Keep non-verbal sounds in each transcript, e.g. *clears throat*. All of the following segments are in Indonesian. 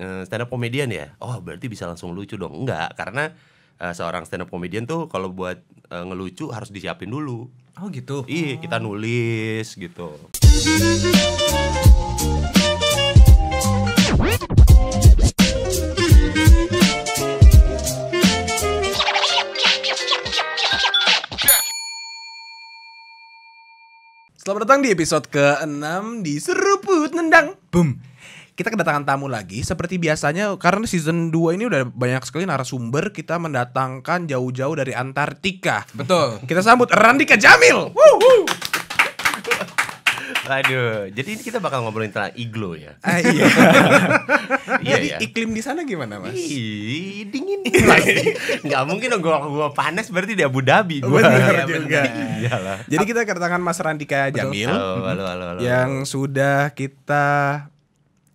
Eh, stand up comedian ya oh berarti bisa langsung lucu dong enggak karena uh, seorang stand up comedian tuh kalau buat uh, ngelucu harus disiapin dulu oh gitu iya oh. kita nulis gitu Selamat datang di episode ke-6 di Seruput Nendang. Boom kita kedatangan tamu lagi seperti biasanya karena season 2 ini udah banyak sekali narasumber kita mendatangkan jauh-jauh dari Antartika. Betul. Kita sambut Randika Jamil. Wuh! jadi jadi kita bakal ngobrolin tentang iglo ya. Ah, iya. *laughs* iya jadi iya. iklim di sana gimana, Mas? Ih, dingin Gak mungkin dong gue gua panas berarti di Abu Dhabi gua. Benar ya, juga. Jadi kita kedatangan Mas Randika Jamil. Halo, halo, halo, halo. Yang sudah kita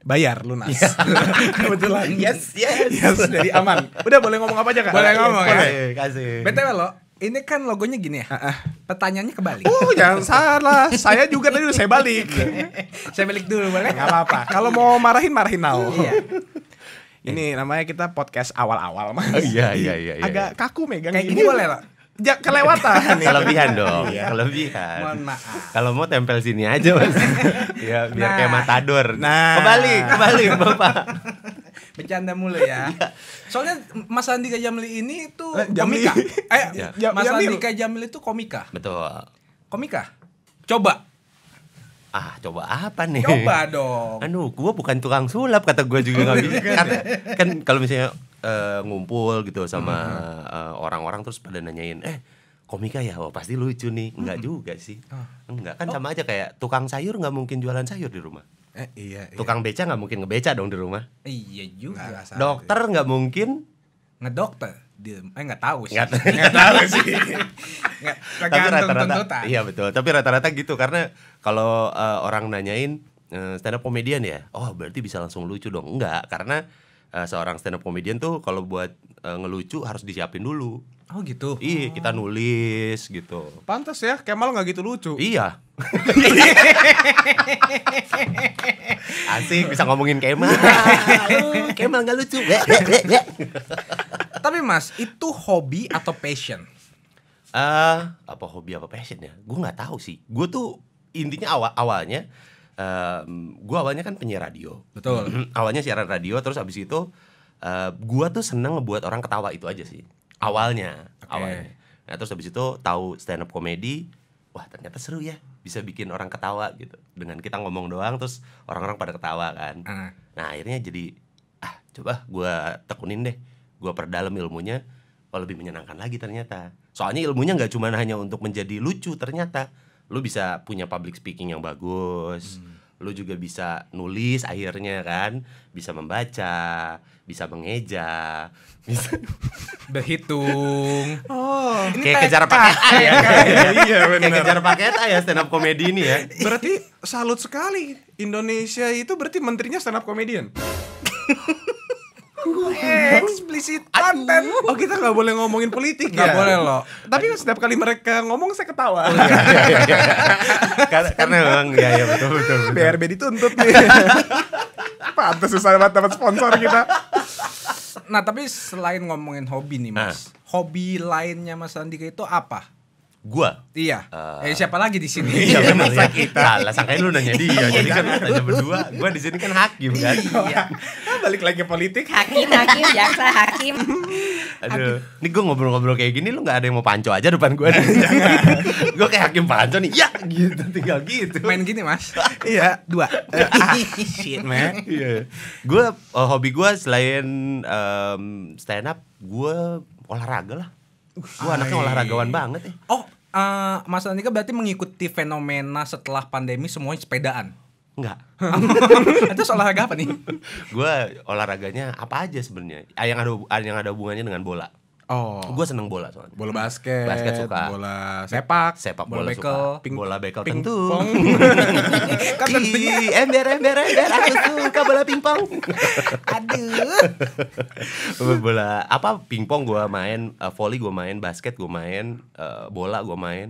bayar lunas. Iya. *laughs* Kebetulan. yes, yes. yes. Jadi aman. Udah boleh ngomong apa aja kan? Boleh ngomong. Boleh. ya. Iya, kasih, Betul BTW lo, ini kan logonya gini ya. Uh-uh. Pertanyaannya kebalik. Oh, jangan salah. saya juga tadi udah saya balik. *laughs* saya balik dulu boleh? Gak apa-apa. Kalau mau marahin marahin now. iya. *laughs* Ini namanya kita podcast awal-awal mas. Oh, iya, iya, iya, iya, Agak kaku megang Kayak gini boleh lah ya kelewatan *laughs* kelebihan dong iya. kelebihan kalau mau tempel sini aja mas *laughs* ya biar nah. kayak matador nah. kembali kembali bapak *laughs* bercanda mulu ya iya. soalnya Mas Andika Jamli ini itu eh, komika eh ya. Mas Jamil. Andika Jamli itu komika betul komika coba ah coba apa nih coba dong Anu, gua bukan tukang sulap kata gua juga nggak bisa kan, kan kalau misalnya uh, ngumpul gitu sama hmm, hmm. Eh, orang-orang mm -hmm. uh, terus pada nanyain eh komika ya wah pasti lucu nih hmm, nggak hmm. juga sih oh. nggak kan oh. sama aja kayak tukang sayur nggak mungkin jualan sayur di rumah eh, iya, iya. tukang beca nggak mungkin ngebeca dong di rumah iya juga nggak, dokter nggak mungkin ngedokter dia eh nggak tahu sih nggak *laughs* tahu sih nggak tapi rata-rata iya betul tapi rata-rata gitu karena kalau uh, orang nanyain uh, stand up komedian ya oh berarti bisa langsung lucu dong enggak karena Eh, seorang stand up comedian tuh kalau buat uh, ngelucu harus disiapin dulu. Oh gitu. Iya, kita oh. nulis gitu. Pantas ya, Kemal nggak gitu lucu. Iya. *laughs* Asik bisa ngomongin Kemal. Iya. *laughs* Kemal nggak lucu. Tapi Mas, itu hobi atau passion? Eh, uh, apa hobi apa passion ya? Gue nggak tahu sih. Gue tuh intinya awal awalnya um, gue awalnya kan penyiar radio. Betul. *clears throat* awalnya siaran radio, terus abis itu uh, eh, gue tuh seneng ngebuat orang ketawa itu aja sih. Awalnya, okay. awalnya. Nah terus abis itu tahu stand up komedi, wah ternyata seru ya, bisa bikin orang ketawa gitu. Dengan kita ngomong doang, terus orang-orang pada ketawa kan. Uh. Nah akhirnya jadi ah coba gue tekunin deh, gue perdalam ilmunya. Oh, lebih menyenangkan lagi ternyata. Soalnya ilmunya nggak cuma hanya untuk menjadi lucu ternyata, lu bisa punya public speaking yang bagus hmm. lu juga bisa nulis akhirnya kan bisa membaca bisa mengeja *laughs* bisa berhitung oh kayak kejar paket A ya *laughs* iya benar kayak kejar paket A ya stand up komedi ini ya berarti salut sekali Indonesia itu berarti menterinya stand up comedian. *laughs* eksplisit konten. Oh kita nggak boleh ngomongin politik nggak Gak ya? boleh loh. Tapi setiap kali mereka ngomong saya ketawa. Oh, iya, iya, iya. iya. *laughs* karena, karena memang ya, ya betul, betul, betul. BRB dituntut nih. *laughs* Pantes susah banget dapat sponsor kita. Nah tapi selain ngomongin hobi nih mas, ah. hobi lainnya mas Andika itu apa? gua. Iya. Uh, eh siapa lagi di sini? *laughs* Iya benar iya, ya. Kita. Salah sangkain lu nanya dia. Iya, Jadi kan, kan tanya berdua. Gua di sini kan hakim kan. Iya. iya. Ah, balik lagi ke politik. Hakim, hakim, jaksa, hakim. Aduh. Ini gua ngobrol-ngobrol kayak gini lu nggak ada yang mau panco aja depan gua. *laughs* gua kayak hakim panco nih. Ya gitu tinggal gitu. Main gini, Mas. *laughs* iya, dua. shit, man. Iya. Gua uh, hobi gua selain um, stand up, gua olahraga lah. Gue anaknya olahragawan banget ya. Oh, uh, Mas Andika berarti mengikuti fenomena setelah pandemi semuanya sepedaan? Enggak. *laughs* Itu olahraga apa nih? gue olahraganya apa aja sebenarnya? Yang ada yang ada hubungannya dengan bola. Oh. Gue seneng bola soalnya. Bola basket. Basket suka. Bola sepak. Sepak bola, bola bekel, suka. Ping, bola bekel ping tentu. Pong. *laughs* kan ember ember ember aku suka bola pingpong. Aduh. *laughs* bola apa pingpong gue main, uh, volley gue main, basket gue main, uh, bola gue main.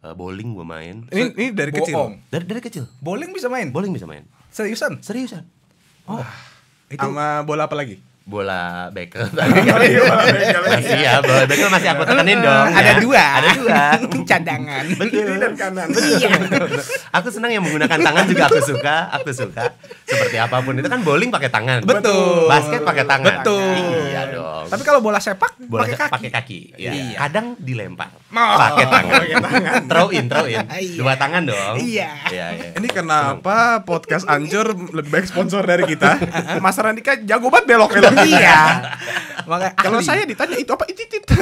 Uh, bowling gue main. Ini, ini dari Boong. kecil. Dari dari kecil. Bowling bisa main. Bowling bisa main. Seriusan? Seriusan. Ah, oh. ah, itu sama bola apa lagi? *laughs* Iya, bola bekel masih ya bola bekel masih aku tekenin eh, dong ada ya. dua ada dua *laughs* cadangan betul kiri dan kanan iya aku senang yang menggunakan tangan juga aku suka aku suka seperti apapun itu kan bowling pakai tangan betul basket pakai tangan betul iya dong tapi kalau bola sepak bola pakai kaki pakai kaki iya. iya. kadang dilempar oh. pakai tangan throw in throw in iya. dua tangan dong iya iya ini kenapa podcast anjur lebih baik sponsor dari kita *laughs* Mas Randika jago banget belok belok iya. Maka, kalau saya ditanya itu apa itu titit. *laughs*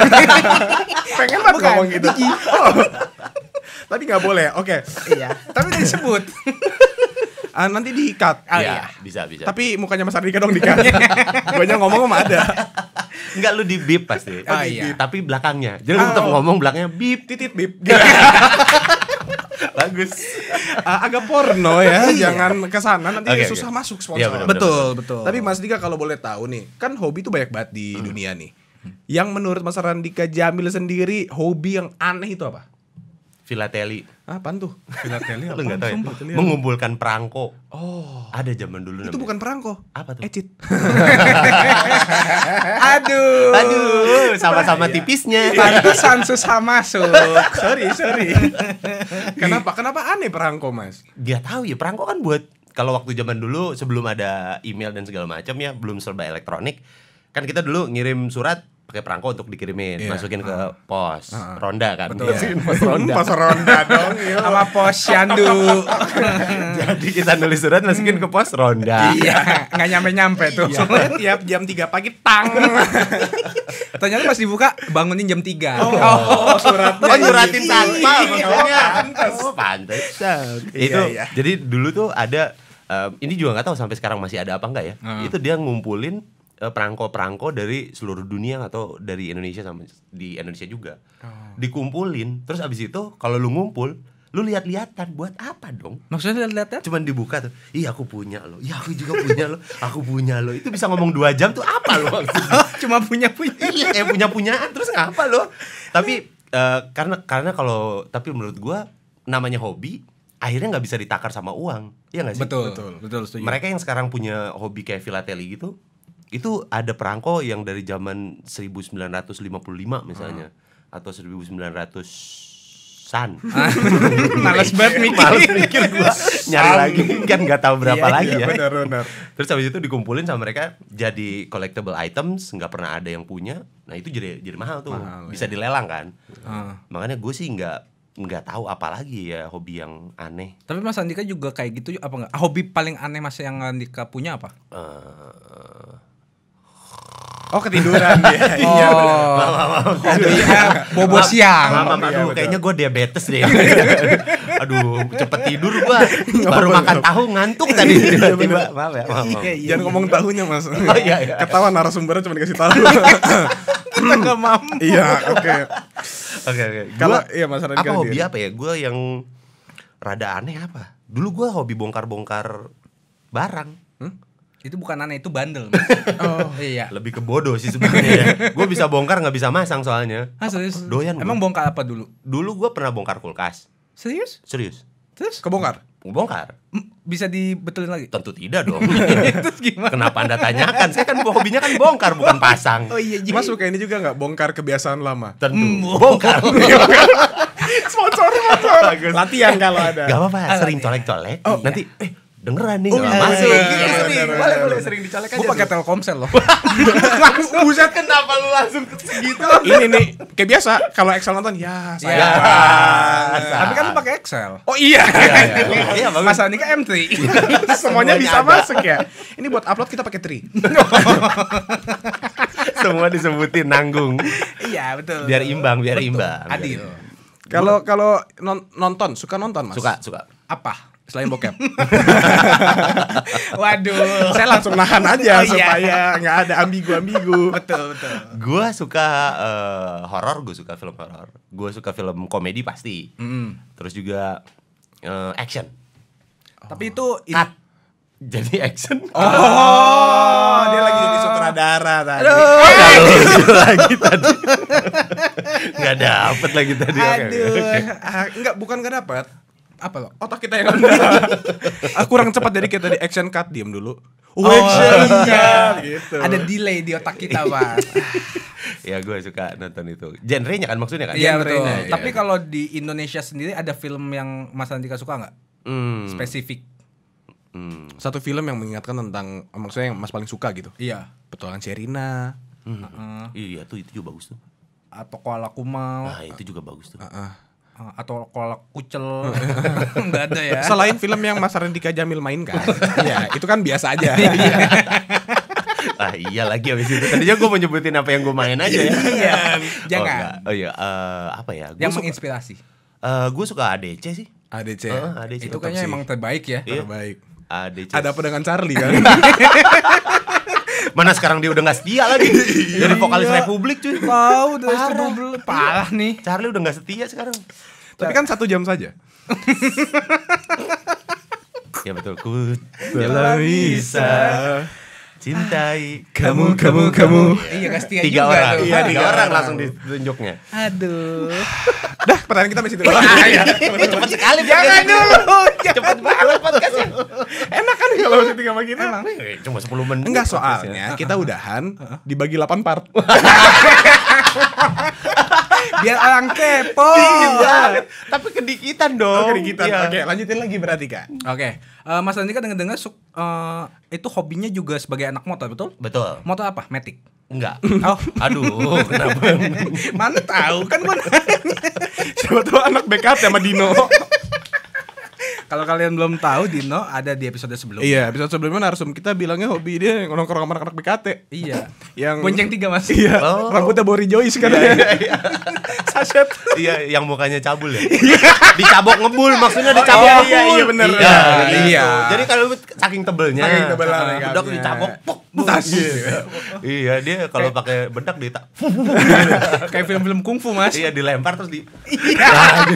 Pengen banget ngomong gitu. Oh. Tapi nggak boleh. Oke. Okay. Iya. Tapi disebut. sebut. *laughs* Uh, ah, nanti diikat. Ah, ya, iya. bisa bisa. Tapi mukanya Mas Ardika dong diikat. *laughs* Banyak ngomong sama ada. Enggak lu di beep pasti. Oh, oh iya. Tapi belakangnya. Jadi oh. lu tetap ngomong belakangnya beep titit beep. Bagus. Uh, agak porno ya, iya. jangan ke sana nanti okay, susah okay. masuk sponsor. Ya, betul, betul, betul. Tapi Mas Dika kalau boleh tahu nih, kan hobi tuh banyak banget di hmm. dunia nih. Yang menurut Mas Randika Jamil sendiri hobi yang aneh itu apa? Filateli. Apaan tuh? Filateli apa? Enggak tahu. Ya? Mengumpulkan perangko. Oh. Ada zaman dulu Itu bukan perangko. Apa tuh? Ecit. *laughs* aduh. Aduh, sama-sama iya. tipisnya. Pantesan *laughs* sama masuk. sorry, sorry. *laughs* kenapa? Kenapa aneh perangko, Mas? dia tahu ya, perangko kan buat kalau waktu zaman dulu sebelum ada email dan segala macam ya, belum serba elektronik. Kan kita dulu ngirim surat pakai perangko untuk dikirimin, yeah. masukin ke ah. pos uh. ronda kan. Betul. Yeah. *laughs* Pos ronda. pos ronda dong. *laughs* Iya. Sama pos Syandu. *laughs* Jadi kita nulis surat masukin ke pos ronda. Iya, nggak nyampe-nyampe tuh. Iya. Soalnya tiap jam 3 pagi tang. Ternyata pas dibuka bangunin jam 3. Oh, oh suratnya. Oh, suratin iya, tanpa maksudnya. Oh, pantes. Itu jadi dulu tuh ada Um, ini juga nggak tahu sampai sekarang masih ada apa enggak ya. Hmm. Itu dia ngumpulin Eh, perangko-perangko dari seluruh dunia atau dari Indonesia sama di Indonesia juga oh. dikumpulin terus abis itu kalau lu ngumpul lu lihat-lihatan buat apa dong maksudnya lihat-lihatan cuman dibuka tuh iya aku punya lo iya aku juga punya lo aku punya lo itu bisa ngomong dua jam tuh apa lo maksudnya *laughs* cuma punya punya iya eh punya punyaan terus ngapa lo tapi uh, karena karena kalau tapi menurut gua namanya hobi akhirnya nggak bisa ditakar sama uang ya nggak sih betul betul betul setuju. mereka yang sekarang punya hobi kayak filateli gitu itu ada perangko yang dari zaman 1955 misalnya hmm. atau 1900 san *laughs* males banget mikir males mikir gua *laughs* nyari lagi kan nggak tahu berapa iya, lagi iya, ya benar, benar. terus habis itu dikumpulin sama mereka jadi collectible items nggak pernah ada yang punya nah itu jadi jadi mahal tuh mahal, bisa iya. dilelang kan uh. makanya gue sih nggak nggak tahu apa lagi ya hobi yang aneh tapi mas Andika juga kayak gitu apa nggak hobi paling aneh mas yang Andika punya apa uh, Oh ketiduran *laughs* iya, oh. iya, dia. Iya. Aduh, iya. Bobo siang. Mama, mama, aduh, kayaknya gue diabetes deh. *laughs* Iya, aduh, cepet tidur gue. Baru makan tahu ngantuk tadi. Tiba-tiba. Maaf ya. Maaf, maaf. Jangan ngomong tahunya mas. *laughs* Oh, iya, iya. Ketawa narasumbernya cuma dikasih tahu. Kita gak hmm. mampu. Iya, oke. Oke, oke. Kalau iya Mas Apa hobi apa ya? Gue yang rada aneh apa? Dulu gue hobi bongkar-bongkar barang. Hmm? itu bukan aneh itu bandel *laughs* oh iya lebih ke bodoh sih sebenarnya ya. gue bisa bongkar nggak bisa masang soalnya ah, serius? doyan emang gua. bongkar apa dulu dulu gue pernah bongkar kulkas serius serius terus kebongkar bongkar bisa dibetulin lagi tentu tidak dong *laughs* terus gimana kenapa anda tanyakan saya kan hobinya kan bongkar bukan oh, pasang oh iya jadi... mas suka ini juga nggak bongkar kebiasaan lama tentu mm, bongkar sponsor *laughs* sponsor latihan kalau ada Gak apa-apa ah, sering colek-colek oh, nanti iya. eh dengeran nih oh, gak masuk gitu sering iya, boleh iya, boleh iya. sering dicolek aja gue pakai telkomsel loh *laughs* buset kenapa lu langsung segitu ini nih kayak biasa kalau Excel nonton ya saya tapi kan lu pakai Excel oh iya iya Mas Ani kan M3 *laughs* semuanya bisa masuk ya ini buat upload kita pakai tri *laughs* semua disebutin nanggung iya betul biar imbang biar imbang adil kalau kalau nonton suka nonton mas suka suka apa selain bokep. *laughs* Waduh. Saya langsung nahan aja oh, iya. supaya nggak ada ambigu-ambigu. betul, betul. Gua suka uh, horor, gue suka film horor. Gue suka film komedi pasti. Mm. Terus juga uh, action. Oh. Tapi itu Cut. jadi action. Oh, oh, dia lagi jadi sutradara tadi. Aduh, eh. lagi tadi. Nggak dapet lagi tadi. Aduh, okay. Ah, enggak bukan nggak dapet apa lo? Otak kita yang ah, *laughs* kurang cepat jadi kita di action cut diam dulu. Oh, action iya. iya, gitu. Ada delay di otak kita, pak *laughs* ya gue suka nonton itu. genre nya kan maksudnya kan? Iya betul. Ya. Tapi kalau di Indonesia sendiri ada film yang Mas Andika suka nggak? Hmm. Spesifik. Hmm. Satu film yang mengingatkan tentang maksudnya yang Mas paling suka gitu. Iya. Petualangan Sherina. Hmm. Uh -uh. Iya tuh itu juga bagus tuh. Atau Kuala Kumal. Nah, itu juga bagus tuh. Uh -uh Eh, atau kolak kucel *laughs* nggak ada ya selain film yang Mas Rendika Jamil mainkan *laughs* ya itu kan biasa aja iya. *laughs* ah iya lagi habis itu tadinya gue mau nyebutin apa yang gue main aja ya iya, oh, jangan jangan oh, oh iya uh, apa ya gua yang suka, menginspirasi uh, eh, gue suka ADC sih ADC, uh, ADC itu kayaknya sih. emang terbaik ya iya. terbaik ADC ada apa dengan Charlie kan Mana sekarang dia udah gak setia lagi. *laughs* Iya. Jadi vokalis Republik cuy. Tahu udah. parah. parah nih. Charlie udah gak setia sekarang. Tapi kan satu jam saja. *laughs* ya betul. Ku Belum bisa cintai kamu kamu kamu, kamu. iya kasih tiga juga orang iya tiga orang langsung ditunjuknya aduh *laughs* dah pertanyaan kita masih dulu iya, iya. cepat sekali jangan dulu cepat banget podcastnya enak kan kalau masih tiga sama kita emang eh, cuma sepuluh menit enggak soalnya kita udahan dibagi delapan part *laughs* biar orang kepo. Iya. Tapi kedikitan oh, dong. Oh, kedikitan. Iya. Oke, lanjutin lagi berarti Kak. Oke. Okay. Uh, eh, Mas Andika dengar-dengar uh, itu hobinya juga sebagai anak motor, betul? Betul. Motor apa? metik Enggak. Oh. Aduh, kenapa? *laughs* Mana tahu kan gua. Siapa tahu anak backup sama Dino. *laughs* Kalau kalian belum tahu Dino ada di episode sebelumnya. Iya, episode sebelumnya narsum kita bilangnya hobi dia nongkrong sama anak-anak BKT. Iya. *laughs* yang bonceng tiga Mas. Iya. Oh. Rambutnya Bori Joyce kan. Iya, iya, iya. *laughs* Saset. iya, yang mukanya cabul ya. Iya. dicabok ngebul, maksudnya oh, dicabok oh, iya, iya, iya, iya Iya. iya. iya. Jadi kalau saking tebelnya. Saking tebelnya. Uh, kan. bedak dicabok iya. pok. iya, dia kalau pakai bedak dia tak. *laughs* Kayak film-film kungfu, Mas. Iya, dilempar terus di Iya. di,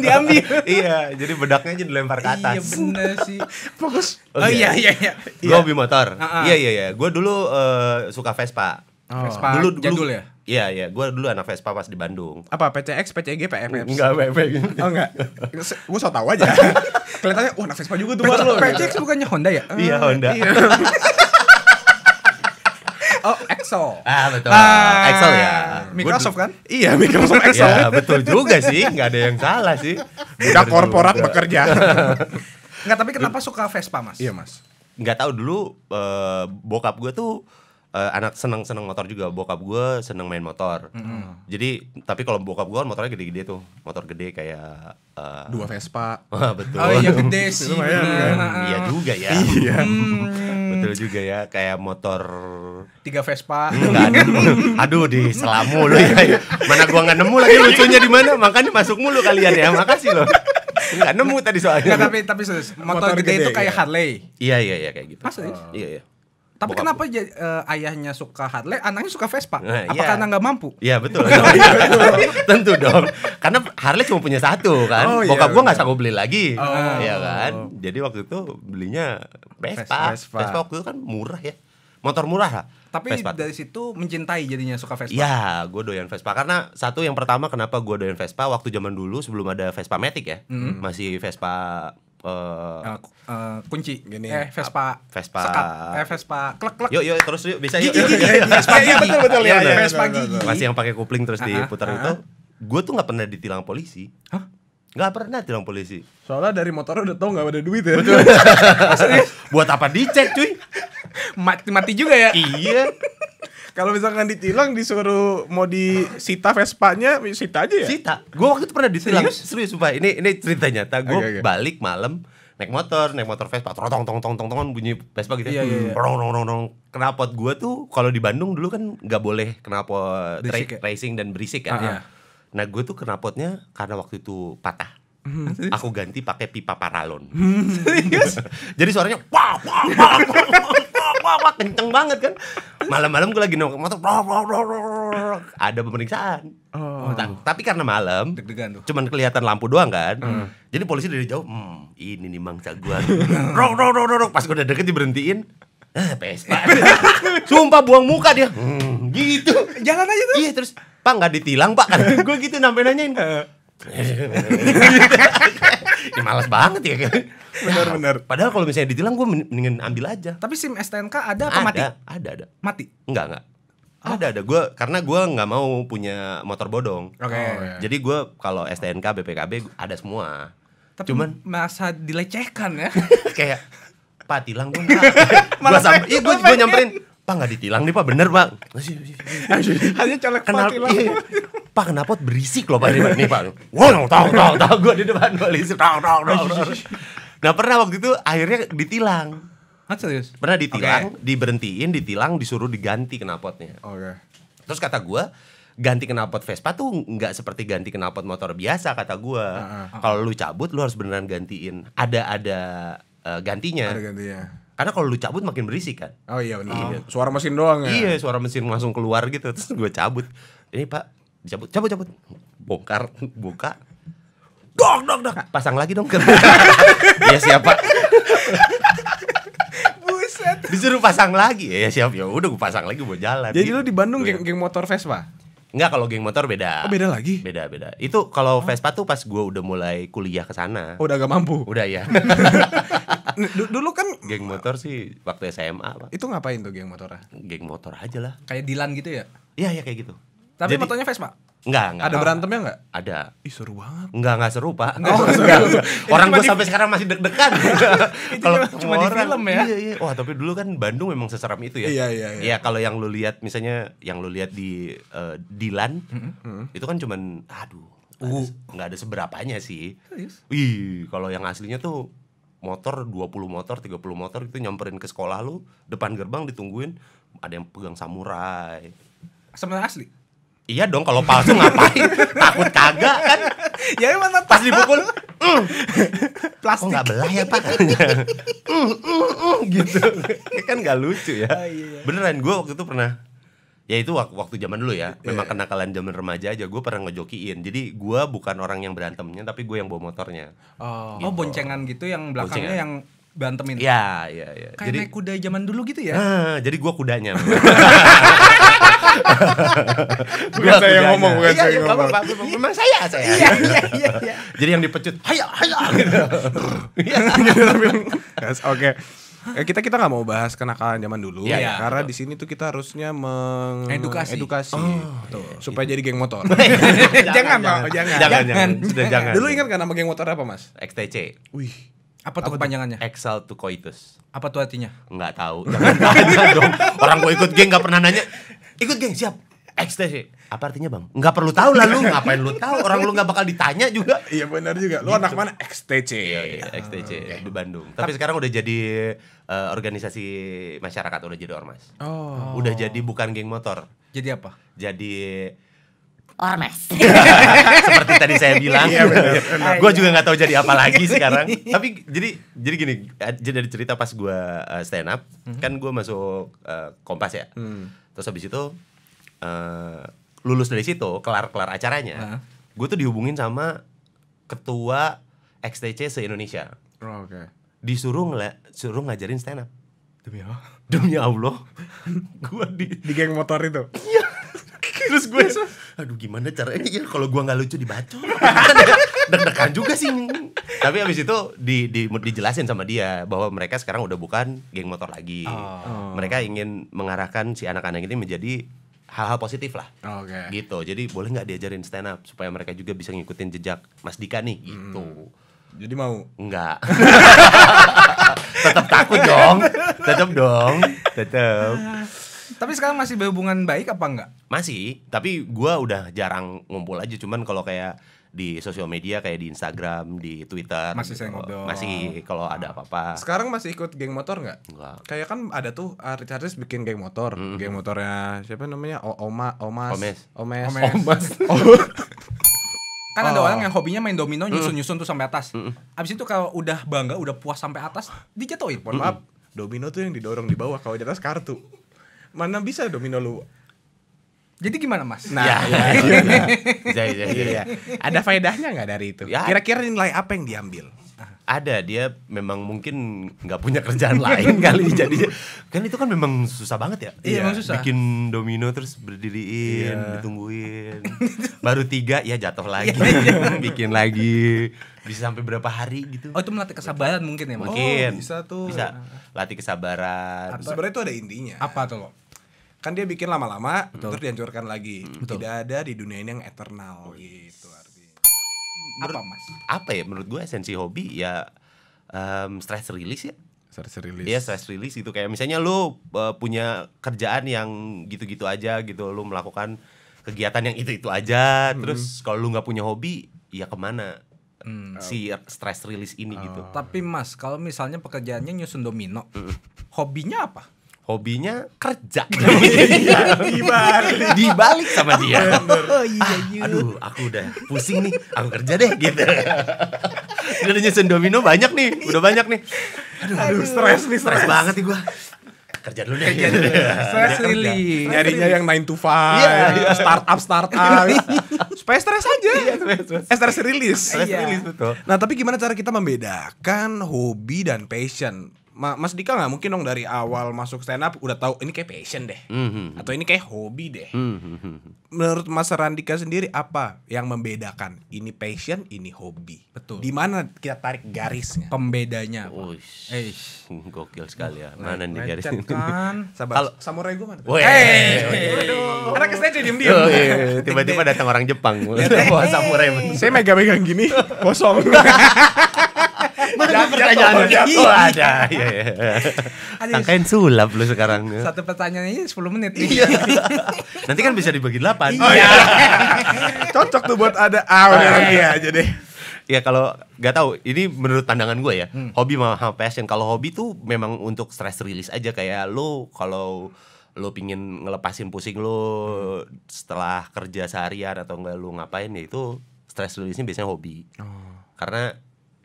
diambil. iya, jadi bedak anaknya aja dilempar ke iya, atas. Iya bener sih. *laughs* Fokus. Okay. Oh iya iya iya. Gue iya. hobi motor. Uh -uh. Iya iya iya. Gue dulu uh, suka Vespa. Oh. Vespa dulu, jadul ya? Iya iya, gue dulu anak Vespa pas di Bandung. Apa PCX, PCG, PMX? Enggak, PMX. Oh enggak. gue so tau aja. *laughs* Kelihatannya wah anak Vespa juga tuh. PCX bukannya Honda ya? Iya Honda. Iya. *laughs* Oh, Excel. Ah, betul. Ah, Excel ya. Microsoft kan? Iya, Microsoft *laughs* Excel. ya, *laughs* betul juga sih, nggak ada yang salah sih. Udah korporat bekerja. Enggak, *laughs* tapi kenapa suka Vespa, Mas? Iya, Mas. Nggak tahu dulu uh, bokap gue tuh uh, anak seneng-seneng motor juga. Bokap gue seneng main motor. Mm -hmm. Jadi tapi kalau bokap gue kan motornya gede-gede tuh, motor gede kayak uh, dua Vespa. betul. Oh iya gede sih. Kan? Nah, iya ah. juga ya. Iya. Hmm betul juga ya kayak motor tiga Vespa enggak hmm, aduh di selamu lu ya mana gua nggak nemu lagi lucunya di mana makanya masuk mulu kalian ya makasih loh Enggak nemu tadi soalnya. Enggak, tapi tapi sus, motor, motor gede, gede itu kayak iya. Harley. Iya iya iya kayak gitu. Maksudnya? oh. Iya iya. Tapi Bokap. kenapa jadi, uh, ayahnya suka Harley, anaknya suka Vespa? Nah, Apa yeah. karena nggak mampu? Iya, *laughs* iya betul. Tentu dong. Karena Harley cuma punya satu kan. Oh, iya, Bokap iya, gua nggak sanggup beli lagi. Oh. Iya kan. Jadi waktu itu belinya Vespa. Vespa. Vespa waktu itu kan murah ya. Motor murah lah. Tapi Vespa. dari situ mencintai jadinya suka Vespa. Iya, gue doyan Vespa karena satu yang pertama kenapa gue doyan Vespa waktu zaman dulu sebelum ada Vespa Matic ya. Mm -hmm. Masih Vespa uh, uh, kunci gini eh Vespa Vespa sekat eh Vespa klek klek yuk yuk terus yuk bisa yuk, yuk, *laughs* yuk, Vespa iya, iya, iya, gigi betul betul ya, ya, Vespa gigi masih yang pakai kopling terus ah, ah, diputar ah, itu gue tuh nggak pernah ditilang polisi Hah? Gak pernah ditilang polisi Soalnya dari motor udah tau gak ada duit ya Betul *laughs* Buat apa dicek cuy Mati, mati juga ya Iya kalau misalkan ditilang disuruh mau disita Vespanya, sita aja ya? Sita. Gue waktu itu pernah ditilang. Serius, serius sumpah. Ini ini cerita nyata. Nah, gue okay, okay. balik malam naik motor, naik motor Vespa, tong tong tong tong tong, kan bunyi Vespa gitu. ya iya, iya, iya. Rong rong rong rong. Knalpot gue tuh kalau di Bandung dulu kan nggak boleh knalpot ya? racing dan berisik kan. Uh ah, -huh. Ah. Nah gue tuh knalpotnya karena waktu itu patah. Hmm. Aku ganti pakai pipa paralon. Hmm. *laughs* Serius? Jadi suaranya wah wah wah wah wah kenceng banget kan malam-malam gue lagi nongkrong motor roh roh roh roh. ada pemeriksaan oh. tapi karena malam deg cuman kelihatan lampu doang kan hmm. jadi polisi dari jauh hmm, ini nih mangsa gue rok rok rok rok pas gue udah deket diberhentiin eh *laughs* sumpah buang muka dia hmm, gitu jalan aja tuh iya terus pak nggak ditilang pak kan *laughs* gue gitu sampai nanyain eh. *laughs* ya malas banget ya benar benar padahal kalau misalnya ditilang gue mendingan ambil aja tapi sim STNK ada apa ada, mati ada ada mati enggak enggak oh. ada ada gue karena gue nggak mau punya motor bodong oke okay. oh, yeah. jadi gue kalau STNK BPKB ada semua tapi cuman masa dilecehkan ya *laughs* kayak Pak tilang gue *laughs* Malah gua sampai, gue nyamperin Pak nggak ditilang nih Pak, bener Pak. *laughs* Hanya colek Kenal, iya. Pak kenapa berisik loh Pak ini Pak. Pak. Wow, tau tau tau gue di depan polisi tahu tahu tahu. Nah pernah waktu itu akhirnya ditilang. Hah serius? Pernah ditilang, okay. diberhentiin, ditilang, disuruh diganti kenapotnya Oke. Okay. Terus kata gue, ganti kenapot Vespa tuh nggak seperti ganti kenapot motor biasa kata gue. Uh, uh, Kalau lu cabut, lu harus beneran gantiin. Ada ada uh, gantinya. Ada gantinya karena kalau lu cabut makin berisik kan oh iya benar oh. Iya. suara mesin doang ya iya suara mesin langsung keluar gitu terus gue cabut ini pak cabut cabut cabut bongkar buka dok dok dok pasang lagi dong *laughs* ya siapa buset disuruh pasang lagi ya siap ya udah gue pasang lagi buat jalan jadi gitu. lu di gitu. Bandung geng, geng motor Vespa Enggak kalau geng motor beda. Oh, beda lagi. Beda beda. Itu kalau Vespa tuh pas gue udah mulai kuliah ke sana. Oh, udah agak mampu. Udah ya. *laughs* dulu kan geng motor sih waktu SMA, Pak. Itu ngapain tuh geng motor? Geng motor aja lah. Kayak Dilan gitu ya? Iya, ya kayak gitu. Tapi Jadi, motonya Vespa? Enggak, enggak. Ada berantemnya enggak? Ada. Ih, seru banget. Enggak, enggak seru, Pak. Enggak, oh, *laughs* enggak. Orang gue sampai sekarang masih deg-degan. *laughs* *laughs* kalau cuma orang, di film ya. Iya, iya. Wah, tapi dulu kan Bandung memang seseram itu ya. Iya, iya, iya. Ya, kalau yang lu lihat misalnya yang lu lihat di uh, Dilan, mm -hmm. itu kan cuman aduh, nggak uh. ada seberapanya sih. Serius? Ih, kalau yang aslinya tuh motor 20 motor, 30 motor itu nyamperin ke sekolah lu, depan gerbang ditungguin, ada yang pegang samurai. Sebenarnya asli? Iya dong kalau palsu ngapain? Takut kagak kan? Ya emang pas dipukul mm. plastik. Oh nggak belah ya pak? *laughs* Iya. mm, mm, mm, gitu kan gak lucu ya. Oh, iya, iya. Beneran gue waktu itu pernah ya itu waktu zaman dulu ya memang kenakalan zaman remaja aja gue pernah ngejokiin jadi gue bukan orang yang berantemnya tapi gue yang bawa motornya oh, oh gitu. oh boncengan gitu yang belakangnya boncengan. yang bantemin. Iya, iya, iya. Kayak jadi, kuda zaman dulu gitu ya. Uh, jadi gua kudanya. *laughs* bukan saya kudanya. ngomong, bukan iya, saya iya, ngomong. Kamu, memang saya, saya. Iya, iya, iya, iya. Jadi yang dipecut, Hayo, hayo. gitu. *laughs* Iya. Yes, oke. Okay. Eh, kita kita nggak mau bahas kenakalan zaman dulu ya, ya, karena di sini tuh kita harusnya mengedukasi edukasi, oh, iya, iya, supaya jadi geng motor. *laughs* jangan, jangan, jangan, jangan, jangan, jangan. Dulu ingat kan nama geng motor apa, Mas? XTC. jangan, apa tuh kepanjangannya? Excel to coitus. Apa tuh artinya? Enggak tahu. Jangan dong. Orang gue ikut geng enggak pernah nanya. Ikut geng siap. Ekstasi. Apa artinya, Bang? Enggak perlu tahu lah lu, ngapain lu tahu? Orang lu enggak bakal ditanya juga. Iya benar juga. Lu anak gitu. mana? XTC. Iya, iya XTC ah, di Bandung. Tapi, sekarang udah jadi eh, organisasi masyarakat, udah jadi ormas. Oh. Udah jadi bukan geng motor. Jadi apa? Jadi ormas. *laughs* Seperti tadi saya bilang, iya, iya. gue juga nggak tahu jadi apa iya. lagi sekarang. Tapi jadi jadi gini, eh, jadi dari cerita pas gue eh, stand up, mm-hmm. kan gue masuk uh, Kompas ya. Mm. Terus habis itu uh, lulus dari situ, kelar-kelar acaranya, uh. gue tuh dihubungin sama ketua XTC se Indonesia. Oh, Oke. Okay. Disuruh ngel- suruh ngajarin stand up. Demi Allah. Demi Allah. *laughs* gue di di geng motor itu. Iya terus gue aduh gimana caranya ya kalau gue nggak lucu dibacot *laughs* deg-degan juga sih tapi abis itu di, di dijelasin sama dia bahwa mereka sekarang udah bukan geng motor lagi oh. mereka ingin mengarahkan si anak-anak ini menjadi hal-hal positif lah okay. gitu jadi boleh nggak diajarin stand up supaya mereka juga bisa ngikutin jejak Mas Dika nih hmm. gitu hmm. Jadi mau? Enggak. *laughs* tetap takut dong. Tetap dong. Tetap. Tapi sekarang masih berhubungan baik apa enggak? Masih, tapi gua udah jarang ngumpul aja cuman kalau kayak di sosial media kayak di Instagram, di Twitter. Masih gitu. saya ngobrol. Masih kalau ada apa-apa. Sekarang masih ikut geng motor enggak? Enggak. Kayak kan ada tuh artis-artis bikin geng motor, mm -hmm. geng motornya siapa namanya? O Oma Omas. Omes. Omes. Omes. Omas. *laughs* Oh. kan oh. ada orang yang hobinya main domino nyusun-nyusun tuh sampai atas. Mm Abis itu kalau udah bangga, udah puas sampai atas, dijatuhin. Mohon mm maaf, domino tuh yang didorong di bawah, kalau di atas kartu mana bisa domino lu jadi gimana mas? Nah, ya, iya, ya, iya. ya, ya, ya, ya, ya. ada faedahnya nggak dari itu? Ya. Kira-kira nilai apa yang diambil? Ada dia memang mungkin nggak punya kerjaan *laughs* lain kali jadi kan itu kan memang susah banget ya. Iya, ya. susah. Bikin domino terus berdiriin, iya. ditungguin. Baru tiga ya jatuh lagi, iya, *laughs* bikin lagi. Bisa sampai berapa hari gitu. Oh, itu melatih kesabaran mungkin ya, Mungkin. Oh, bisa tuh. Bisa latih kesabaran. Sebenarnya itu ada intinya. Apa tuh, lo? kan dia bikin lama-lama terus dihancurkan lagi hmm. Betul. tidak ada di dunia ini yang eternal oh, iya. gitu artinya apa mas apa ya menurut gue esensi hobi ya um, stress release ya stress release ya stress release gitu kayak misalnya lu uh, punya kerjaan yang gitu-gitu aja gitu lu melakukan kegiatan yang itu-itu aja hmm. terus kalau lu nggak punya hobi ya kemana hmm. si stress release ini uh. gitu tapi mas kalau misalnya pekerjaannya nyusun domino hobinya apa hobinya kerja *laughs* di dibalik sama dia oh, iya, iya. aduh aku udah pusing nih aku kerja deh gitu udah nyusun domino banyak nih udah banyak nih aduh, aduh stres nih stres banget nih gua kerja dulu deh kerja dulu stres really nyarinya yang 9 to 5 yeah. startup startup iya. supaya stres aja iya, eh stres rilis stres iya. rilis betul nah tapi gimana cara kita membedakan hobi dan passion Mas Dika nggak mungkin dong dari awal masuk stand up udah tahu ini kayak passion deh mm-hmm. atau ini kayak hobi deh. Mm-hmm. Menurut Mas Randika sendiri apa yang membedakan ini passion ini hobi? Betul. Di mana kita tarik garisnya? Pembedanya apa? Uish. Eish. Gokil sekali ya. Mana nih garisnya? Kan. *laughs* Sabar. Kalau samurai gue mana? Woi. Karena kesini diem diem. Oh, iya. Tiba-tiba datang orang Jepang. Bawa samurai. Saya megang-megang gini kosong. *laughs* Jangan pertanyaan jatuh iya. ada. Iya, iya. Tangkain sulap lu sekarang. Satu pertanyaannya 10 menit. Iya. Nanti kan bisa dibagi 8. Oh, iya. *laughs* Cocok tuh buat ada ah Iya ya, jadi. aja deh. Ya kalau nggak tahu, ini menurut pandangan gue ya. Hmm. Hobi sama passion. Kalau hobi tuh memang untuk stress release aja kayak lu kalau lo pingin ngelepasin pusing lo setelah kerja seharian atau enggak lo ngapain ya itu stress release-nya biasanya hobi. Oh. Karena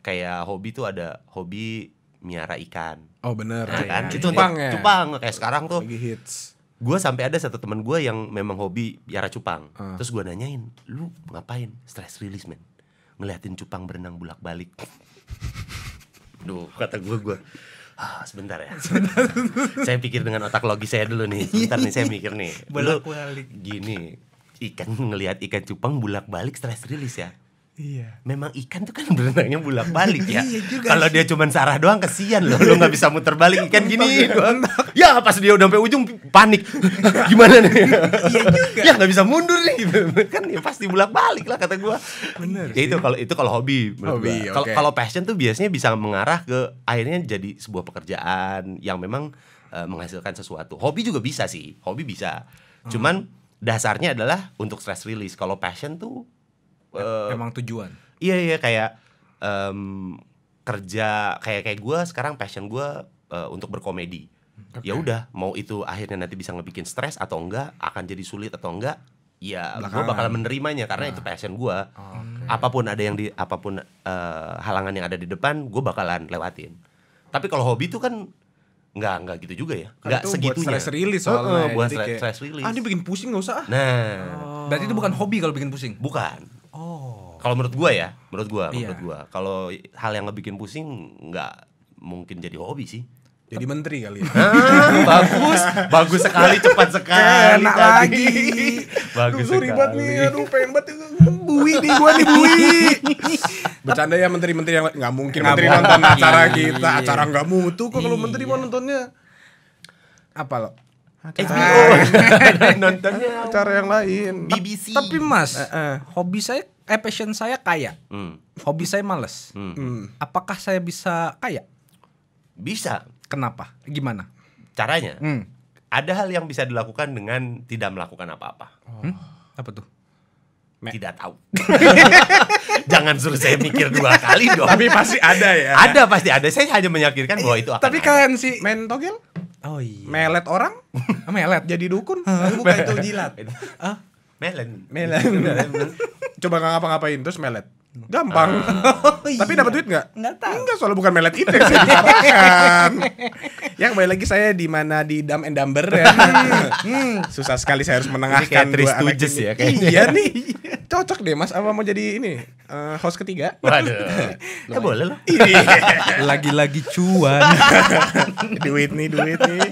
kayak hobi tuh ada hobi miara ikan. Oh bener. Nah, kan? Iya, iya. Itu cupang ya. Cupang kayak sekarang tuh. Lagi hits. Gue sampai ada satu teman gue yang memang hobi miara cupang. Uh. Terus gue nanyain, lu ngapain? Stress release man. Ngeliatin cupang berenang bulak balik. *laughs* Duh kata gue gue. Ah, sebentar ya. *laughs* saya pikir dengan otak logis saya dulu nih. Sebentar nih saya mikir nih. Bulak balik. Gini, ikan ngelihat ikan cupang bulak balik stress release ya Iya. Memang ikan tuh kan berenangnya bulat balik ya. iya juga Kalau dia cuman sarah doang kesian loh. Lo nggak bisa muter balik iya, ikan gini doang. Ya pas dia udah sampai ujung panik. *laughs* Gimana nih? iya juga. Ya nggak bisa mundur nih gitu. Kan ya pasti bulat balik lah kata gue. Bener. Ya itu kalau itu kalau hobi. Hobi. Kalau okay. kalau passion tuh biasanya bisa mengarah ke akhirnya jadi sebuah pekerjaan yang memang uh, menghasilkan sesuatu. Hobi juga bisa sih. Hobi bisa. Hmm. Cuman hmm. dasarnya adalah untuk stress release. Kalau passion tuh uh, emang tujuan iya iya kayak um, kerja kayak kayak gue sekarang passion gue uh, untuk berkomedi okay. Hmm, ya udah mau itu akhirnya nanti bisa ngebikin stres atau enggak akan jadi sulit atau enggak ya gue bakal menerimanya karena nah. itu ah. passion gue okay. apapun ada yang di apapun uh, halangan yang ada di depan gue bakalan lewatin tapi kalau hobi itu kan nggak nggak gitu juga ya kan nggak segitunya buat stress release soalnya uh, buat stress, stress release ah ini bikin pusing nggak usah ah. nah oh. berarti itu bukan hobi kalau bikin pusing bukan Oh. Kalau menurut gua ya, menurut gua, yeah. menurut iya. gua. Kalau hal yang ngebikin pusing nggak mungkin jadi hobi sih. Jadi menteri kali ya. ah, bagus, bagus sekali, cepat sekali. Enak lagi. bagus Duh, sekali. ribet nih, aduh pengen banget bui nih gua nih bui. Bercanda ya menteri-menteri yang nggak mungkin menteri nonton iya, acara kita, iya. acara nggak mutu kok kalau menteri mau nontonnya. Apa lo? HBO *laughs* nontonnya acara yang lain BBC tapi mas uh, hobi saya eh passion saya kaya hmm. hobi saya males hmm. hmm. apakah saya bisa kaya bisa kenapa gimana caranya hmm. ada hal yang bisa dilakukan dengan tidak melakukan apa-apa oh. apa tuh Me tidak tahu. *laughs* Jangan suruh saya mikir dua kali dong. Tapi pasti ada ya. Ada pasti ada. Saya hanya meyakinkan bahwa eh, itu akan. Tapi kalian si main togel? Oh iya. Melet orang? Ah, melet jadi dukun. Ah, bukan itu jilat. Ah, melet. *laughs* Melet. Coba nggak ngapa-ngapain terus melet. Gampang. Uh, *laughs* Tapi iya. dapat duit nggak? Nggak tahu. Enggak, soalnya bukan melet itu yang saya kembali lagi saya di mana di dam and Dumber ya. hmm, hmm susah sekali saya harus menengahkan dua anak ini. ya Iya nih. Cocok deh Mas apa mau jadi ini uh, host ketiga? Waduh. ya *laughs* boleh lah. Iya. Lagi-lagi cuan. *laughs* duit nih, duit nih.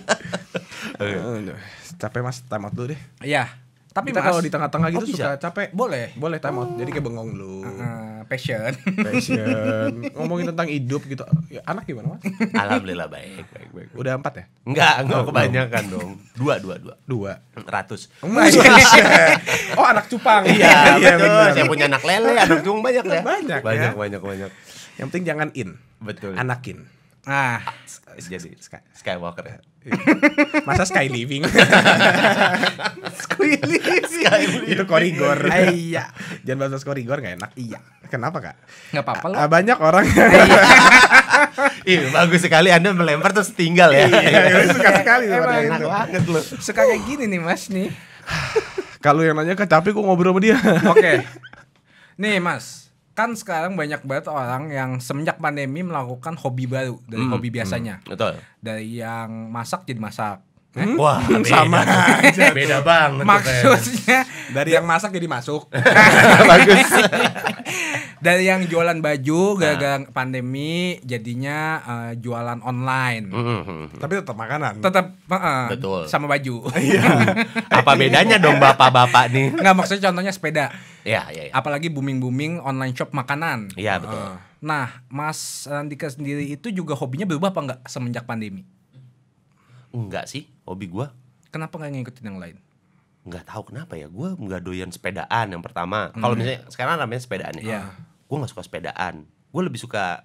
Okay. capek Mas, tamat dulu deh. Iya. Tapi kita kalau di tengah-tengah gitu oh, suka capek. Boleh. Boleh time out. Oh. Jadi kayak bengong lu. Uh, passion. Passion. *laughs* Ngomongin tentang hidup gitu. Ya, anak gimana mas? Alhamdulillah baik. baik, baik. Udah empat ya? Enggak, enggak oh, kebanyakan no. dong. Dua, dua, dua. Dua. Ratus. Iya. *laughs* oh anak cupang. Iya, iya betul. Saya punya anak lele, anak cupang banyak ya. Banyak. Banyak, ya? banyak, banyak. Yang penting jangan in. Betul. Anakin. Ah. ah, jadi Skywalker ya. *laughs* Masa *laughs* Sky Living? sky Living. Itu korigor. Ah, iya. Jangan bahas korigor gak enak. Iya. Kenapa kak? Gak apa-apa loh. Ah, banyak orang. *laughs* Iya, bagus sekali Anda melempar terus tinggal ya. Iya, iya. suka sekali. Emang enak banget loh. Suka kayak gini nih Mas nih. *sighs* Kalau yang nanya kan tapi gue ngobrol sama dia. Oke. Nih Mas, kan sekarang banyak banget orang yang semenjak pandemi melakukan hobi baru dari hmm, hobi hmm, biasanya. Hmm, betul. Dari yang masak jadi masak. Hmm? Eh? Wah, *laughs* beda. sama aja. *laughs* Beda banget. Maksudnya dari yang masak jadi masuk. *laughs* Bagus dari yang jualan baju gara-gara nah. pandemi jadinya uh, jualan online. Hmm, hmm, hmm, Tapi tetap makanan. Tetap uh, betul. Sama baju. Iya. *laughs* Apa bedanya dong bapak-bapak nih? Nggak maksudnya contohnya sepeda. Ya iya. Ya. Apalagi booming-booming online shop makanan. Iya, betul. Uh, nah, Mas Andika sendiri itu juga hobinya berubah apa enggak semenjak pandemi? Enggak sih, hobi gua. Kenapa nggak ngikutin yang lain? nggak tahu kenapa ya gue nggak doyan sepedaan yang pertama kalau misalnya sekarang namanya sepedaan ya yeah gue gak suka sepedaan gue lebih suka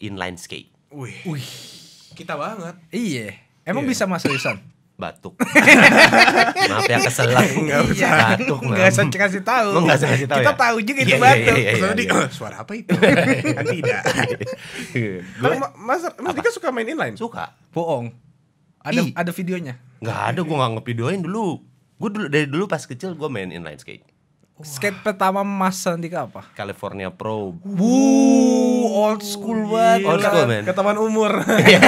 inline skate wih, wih. kita banget iya emang yeah. bisa mas Wilson? batuk *laughs* maaf ya keselak lah iya. batuk nggak usah kasih tahu nggak usah kasih tahu kita ya? tahu juga itu yeah, iya, batuk yeah, yeah, tadi oh, suara apa itu kan tidak *laughs* Ma mas mas Dika suka main inline suka bohong ada Ih. ada videonya nggak ada gue nggak ngevideoin dulu gue dulu dari dulu pas kecil gue main inline skate Skate Wah. pertama Mas Sandika apa? California Pro. Wuh, old school banget. Old school, man. Ketaman umur. *laughs* Iya.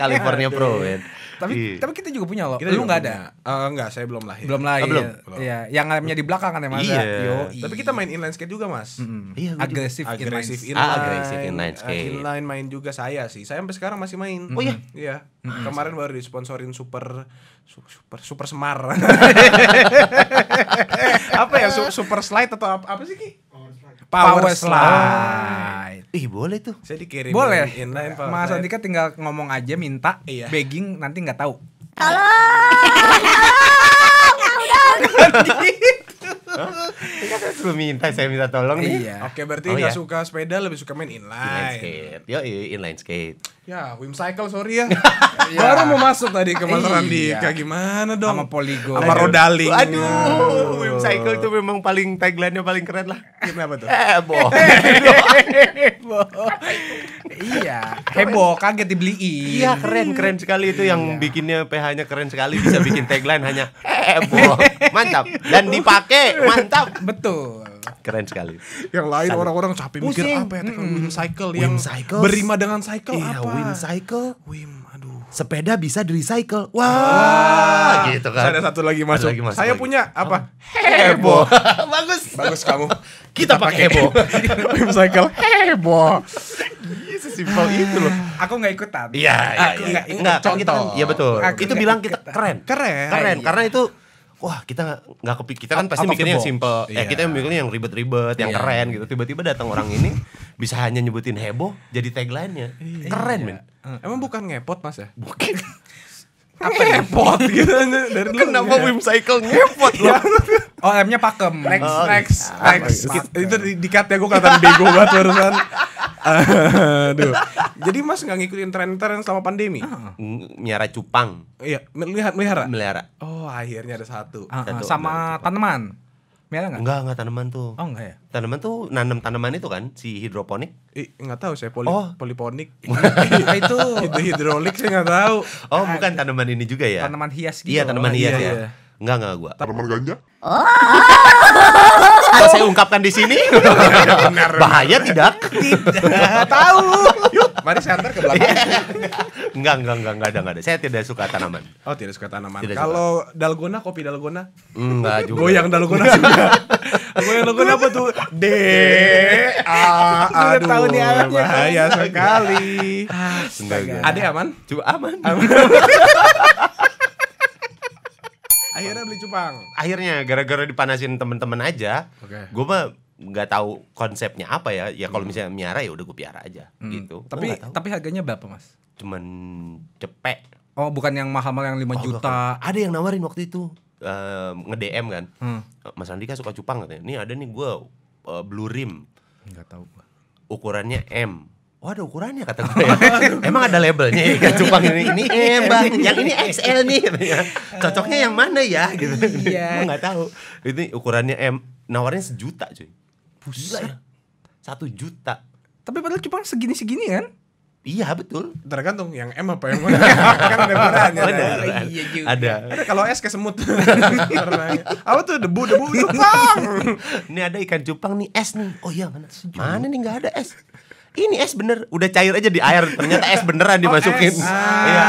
California Pro, man tapi iya. tapi kita juga punya loh. Kita Lu nggak ada? Uh, eh, enggak, saya belum lahir. Belum ah, lahir. Ah, belum. Iya, yang lemnya di belakang kan ya Mas. Ya? Iya. Yo, tapi kita main inline skate juga Mas. Mm -hmm. Iya, agresif inline. Agresif inline. Ah, agresif inline skate. Inline main juga saya sih. Saya sampai sekarang masih main. Oh iya. Iya. Kemarin baru disponsorin super super super semar. *laughs* apa ya super slide atau apa, apa sih Ki? Power, Slide. Ih, boleh tuh. Saya dikirim boleh. inline Power Mas Andika tinggal ngomong aja minta iya. begging nanti nggak tahu. Halo. Kan belum minta, saya minta tolong nih. Iya. Oke, berarti oh, gak iya. suka sepeda, lebih suka main inline. Inline skate. Yo, inline skate. Ya, Wim Cycle sorry ya. *laughs* ya. Baru mau masuk tadi ke Mas Randi. iya. gimana dong? Sama Poligo. Sama Rodaling. Aduh, Wim Cycle itu memang paling tagline-nya paling keren lah. Kenapa tuh? Heboh. Eh, heboh. *laughs* Eh, iya, heboh, kaget dibeliin. Iya, keren, keren sekali itu yang iya. bikinnya PH-nya keren sekali bisa bikin tagline hanya heboh. Eh, *laughs* mantap. Dan dipakai, mantap. Betul. Keren sekali. Yang lain orang-orang capek mikir apa ya teknologi mm -hmm. cycle yang cycles. berima dengan cycle iya, apa? Wim cycle. Wim, aduh. Sepeda bisa di recycle. Wah, Wah, gitu kan. Ada satu lagi masuk. lagi masuk Saya lagi. punya apa? Hebo. *laughs* Bagus. Bagus kamu. *laughs* Kita, Kita pakai hebo. *laughs* Wim cycle hebo iya, Simpel itu loh. Aku nggak ikutan. Iya, iya, iya. Enggak, kan kita, iya betul. Aku itu bilang kita keren. Keren. Keren, keren. Iya. karena itu wah kita nggak kepikir kita kan pasti mikirnya yang simple yeah. ya kita mikirnya yang ribet-ribet yang yeah. keren gitu tiba-tiba datang orang ini bisa hanya nyebutin heboh jadi tagline-nya iya. keren yeah. men iya. emang bukan ngepot mas ya bukan apa ya? repot gitu dari lu kenapa ya. Wim Cycle iya. ngepot lo oh M-nya pakem next oh, next next, next. itu di, di cut ya gue kata bego *laughs* banget barusan aduh jadi mas nggak ngikutin tren-tren selama pandemi ah. miara cupang iya melihat melihara melihara oh akhirnya ada satu, ah, ah, satu sama tanaman merah nggak? Enggak, enggak tanaman tuh. Oh, enggak ya. Tanaman tuh nanam tanaman itu kan si hidroponik? Eh, enggak tahu saya poli oh. poliponik. *laughs* itu hidrolik saya enggak tahu. Oh, bukan tanaman ini juga ya. Tanaman hias gitu. Iya, tanaman iya, hias iya, ya. Iya. Enggak, enggak gua. Tanaman ganja? Oh. Saya ungkapkan di sini. *laughs* Bahaya tidak? Tidak tahu. Mari antar ke belakang. Iya. enggak, enggak, enggak, enggak ada, enggak ada. Saya tidak suka tanaman. Oh, tidak suka tanaman. Tidak Kalau suka. dalgona, kopi dalgona? Enggak juga. Goyang dalgona juga. *laughs* Goyang dalgona apa tuh? D A aduh. Tahu nih alatnya. Bahaya sekali. Enggak, enggak. Ada aman? Coba aman. *laughs* aman. Akhirnya beli cupang. Akhirnya gara-gara dipanasin temen-temen aja. Oke. Okay. Gue mah nggak tahu konsepnya apa ya ya kalau hmm. misalnya miara ya udah gue piara aja hmm. gitu tapi tapi harganya berapa mas cuman cepet oh bukan yang mahal-mahal yang 5 oh, juta ada yang nawarin waktu itu uh, eh, nge DM kan hmm. Mas Andika suka cupang katanya ini ada nih gue uh, blue rim nggak tahu gua ukurannya M Oh ada ukurannya kata gue ya. *laughs* Emang ada labelnya ya cupang ini ini M bang, iya, iya. yang ini XL nih Cocoknya yang mana ya gitu. Iya. Emang nggak tahu. Ini ukurannya M, nawarnya sejuta cuy. Buset. Ya. Satu juta. Tapi padahal cuma segini-segini kan? Iya betul. Tergantung yang M apa yang mana. *laughs* kan ada beran Ada. Iya juga. Ada. ada kalau S kesemut. *laughs* apa tuh debu debu cupang *laughs* ini ada ikan cupang nih S nih. Oh iya mana? Mana nih nggak ada S. Ini es bener, udah cair aja di air. Ternyata es beneran oh, dimasukin. Iya.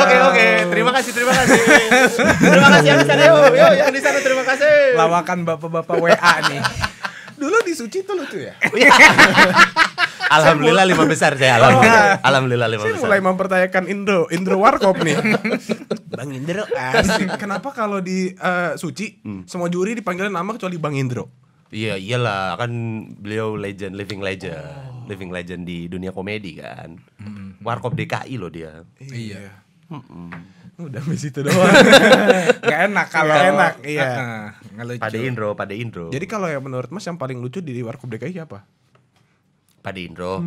Oke oke, terima kasih terima kasih. terima kasih yang di sana yo, yo yang di sana terima kasih. Lawakan bapak-bapak WA nih. Dulu di Suci tuh lucu ya. *laughs* Iya. Alhamdulillah lima besar saya. Oh, alhamdulillah, iya. Alhamdulillah lima saya mulai mempertanyakan Indro, Indro Warkop nih. *laughs* Bang Indro ah. asik. Kenapa kalau di eh, Suci hmm. semua juri dipanggil nama kecuali Bang Indro? Iya iyalah kan beliau legend, living legend, living legend di dunia komedi kan. Hmm. Warkop DKI loh dia. Iya. Hmm udah di situ doang *laughs* nggak enak kalau enak ah, iya ah, nggak lucu pada Indro pada Indro jadi kalau yang menurut Mas yang paling lucu di Warkop DKI siapa pada Indro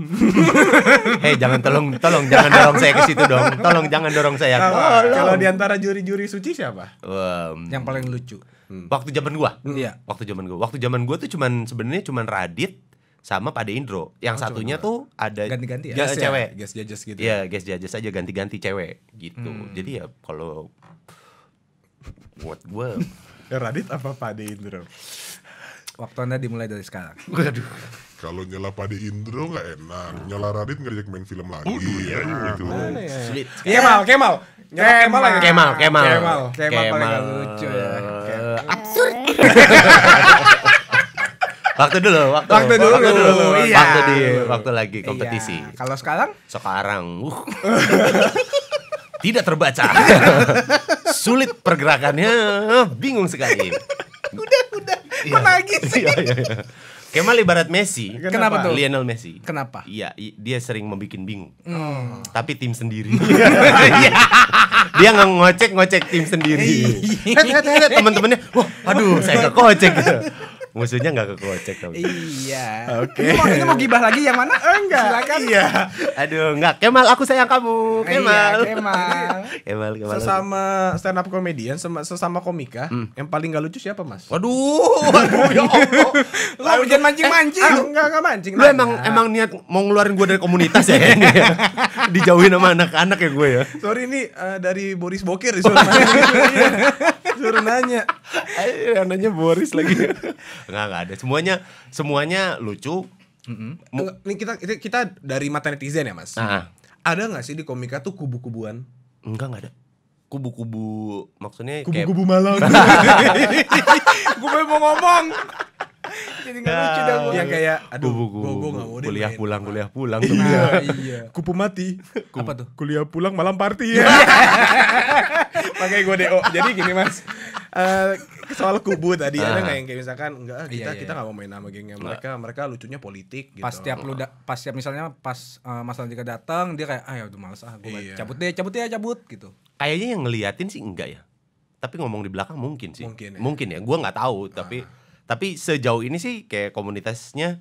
*laughs* hei jangan tolong tolong jangan dorong saya ke situ dong tolong jangan dorong saya kalau, kalau di antara juri-juri suci siapa um, yang paling lucu hmm. waktu zaman gua iya waktu zaman gua waktu zaman gua tuh cuman sebenarnya cuman Radit sama pada Indro. Yang oh, satunya coba. tuh ada ganti-ganti ya. ya? cewek. Ya, guest gitu. ya guys judges aja ganti-ganti cewek gitu. Hmm. Jadi ya kalau What gue *laughs* Radit apa pada Indro? Waktunya dimulai dari sekarang. Waduh. Kalau nyala pada Indro nggak enak, nyala Radit ngajak main film lagi. Oh, iya, gitu. ya, ya, gitu. Sulit. Iya, Kemal, Kemal. Kemal, Kemal lagi. Kemal, Kemal. Kemal, Kemal, ya. Kemal, Kemal, Kemal, Kemal, Kemal, Kemal, Kemal, Kemal, Kemal, Kemal, Kemal, Kemal, Kemal, Waktu dulu, waktu, waktu dulu, waktu dulu, dulu. Iya. waktu di waktu lagi kompetisi. Iya. Kalau sekarang? Sekarang, uh, tidak terbaca, sulit pergerakannya, bingung sekali. *laughs* udah, udah, iya. kok sih? Iya, iya, iya. Kemal ibarat Messi. Kenapa tuh? Lionel Messi. Kenapa? Iya, dia sering membuat bingung. Hmm. Tapi tim sendiri. *laughs* Iya. dia nggak ngocek ngocek tim sendiri. Iya. Teman-temannya, wah, aduh, saya nggak kocek. *laughs* musuhnya nggak kocek tapi. Iya. Oke. Okay. mau, mau gibah lagi yang mana? Eh, enggak. Silakan. Iya. Aduh, enggak. Kemal, aku sayang kamu. Kemal. Iya, Kemal. Kemal, *laughs* Kemal. Sesama stand up comedian sama sesama komika, hmm. yang paling gak lucu siapa, Mas? Waduh, waduh ya Allah. Ya Lu jangan mancing-mancing. Eh, enggak, enggak mancing. Lu emang emang niat mau ngeluarin gue dari komunitas ya? *laughs* Dijauhin sama anak-anak ya gue ya. Sorry ini uh, dari Boris Bokir disuruh nanya. *laughs* Suruh nanya. Anaknya Boris lagi nggak enggak ada semuanya semuanya lucu mm -hmm. ini kita kita dari mata netizen ya mas uh ada nggak sih di komika tuh kubu-kubuan enggak nggak ada kubu-kubu maksudnya kubu-kubu kayak... malam *laughs* gue mau ngomong jadi nggak lucu dah yang kayak aduh gue mau kuliah pulang kuliah nah, pulang tuh iya, *laughs* kupu mati Kup, apa tuh kuliah pulang malam party ya *laughs* pakai gue do jadi gini mas uh, soal kubu tadi ada ah. nggak yang kayak misalkan enggak iya, kita iya, iya. kita nggak mau main sama gengnya mereka mereka lucunya politik gitu. Pas tiap lu da- pas tiap misalnya pas uh, Mas Andika datang dia kayak ah ya udah males ah gue iya. cabut deh cabut deh cabut gitu. Kayaknya yang ngeliatin sih enggak ya. Tapi ngomong di belakang mungkin sih. Mungkin ya. Mungkin ya. Gua nggak tahu tapi ah. tapi sejauh ini sih kayak komunitasnya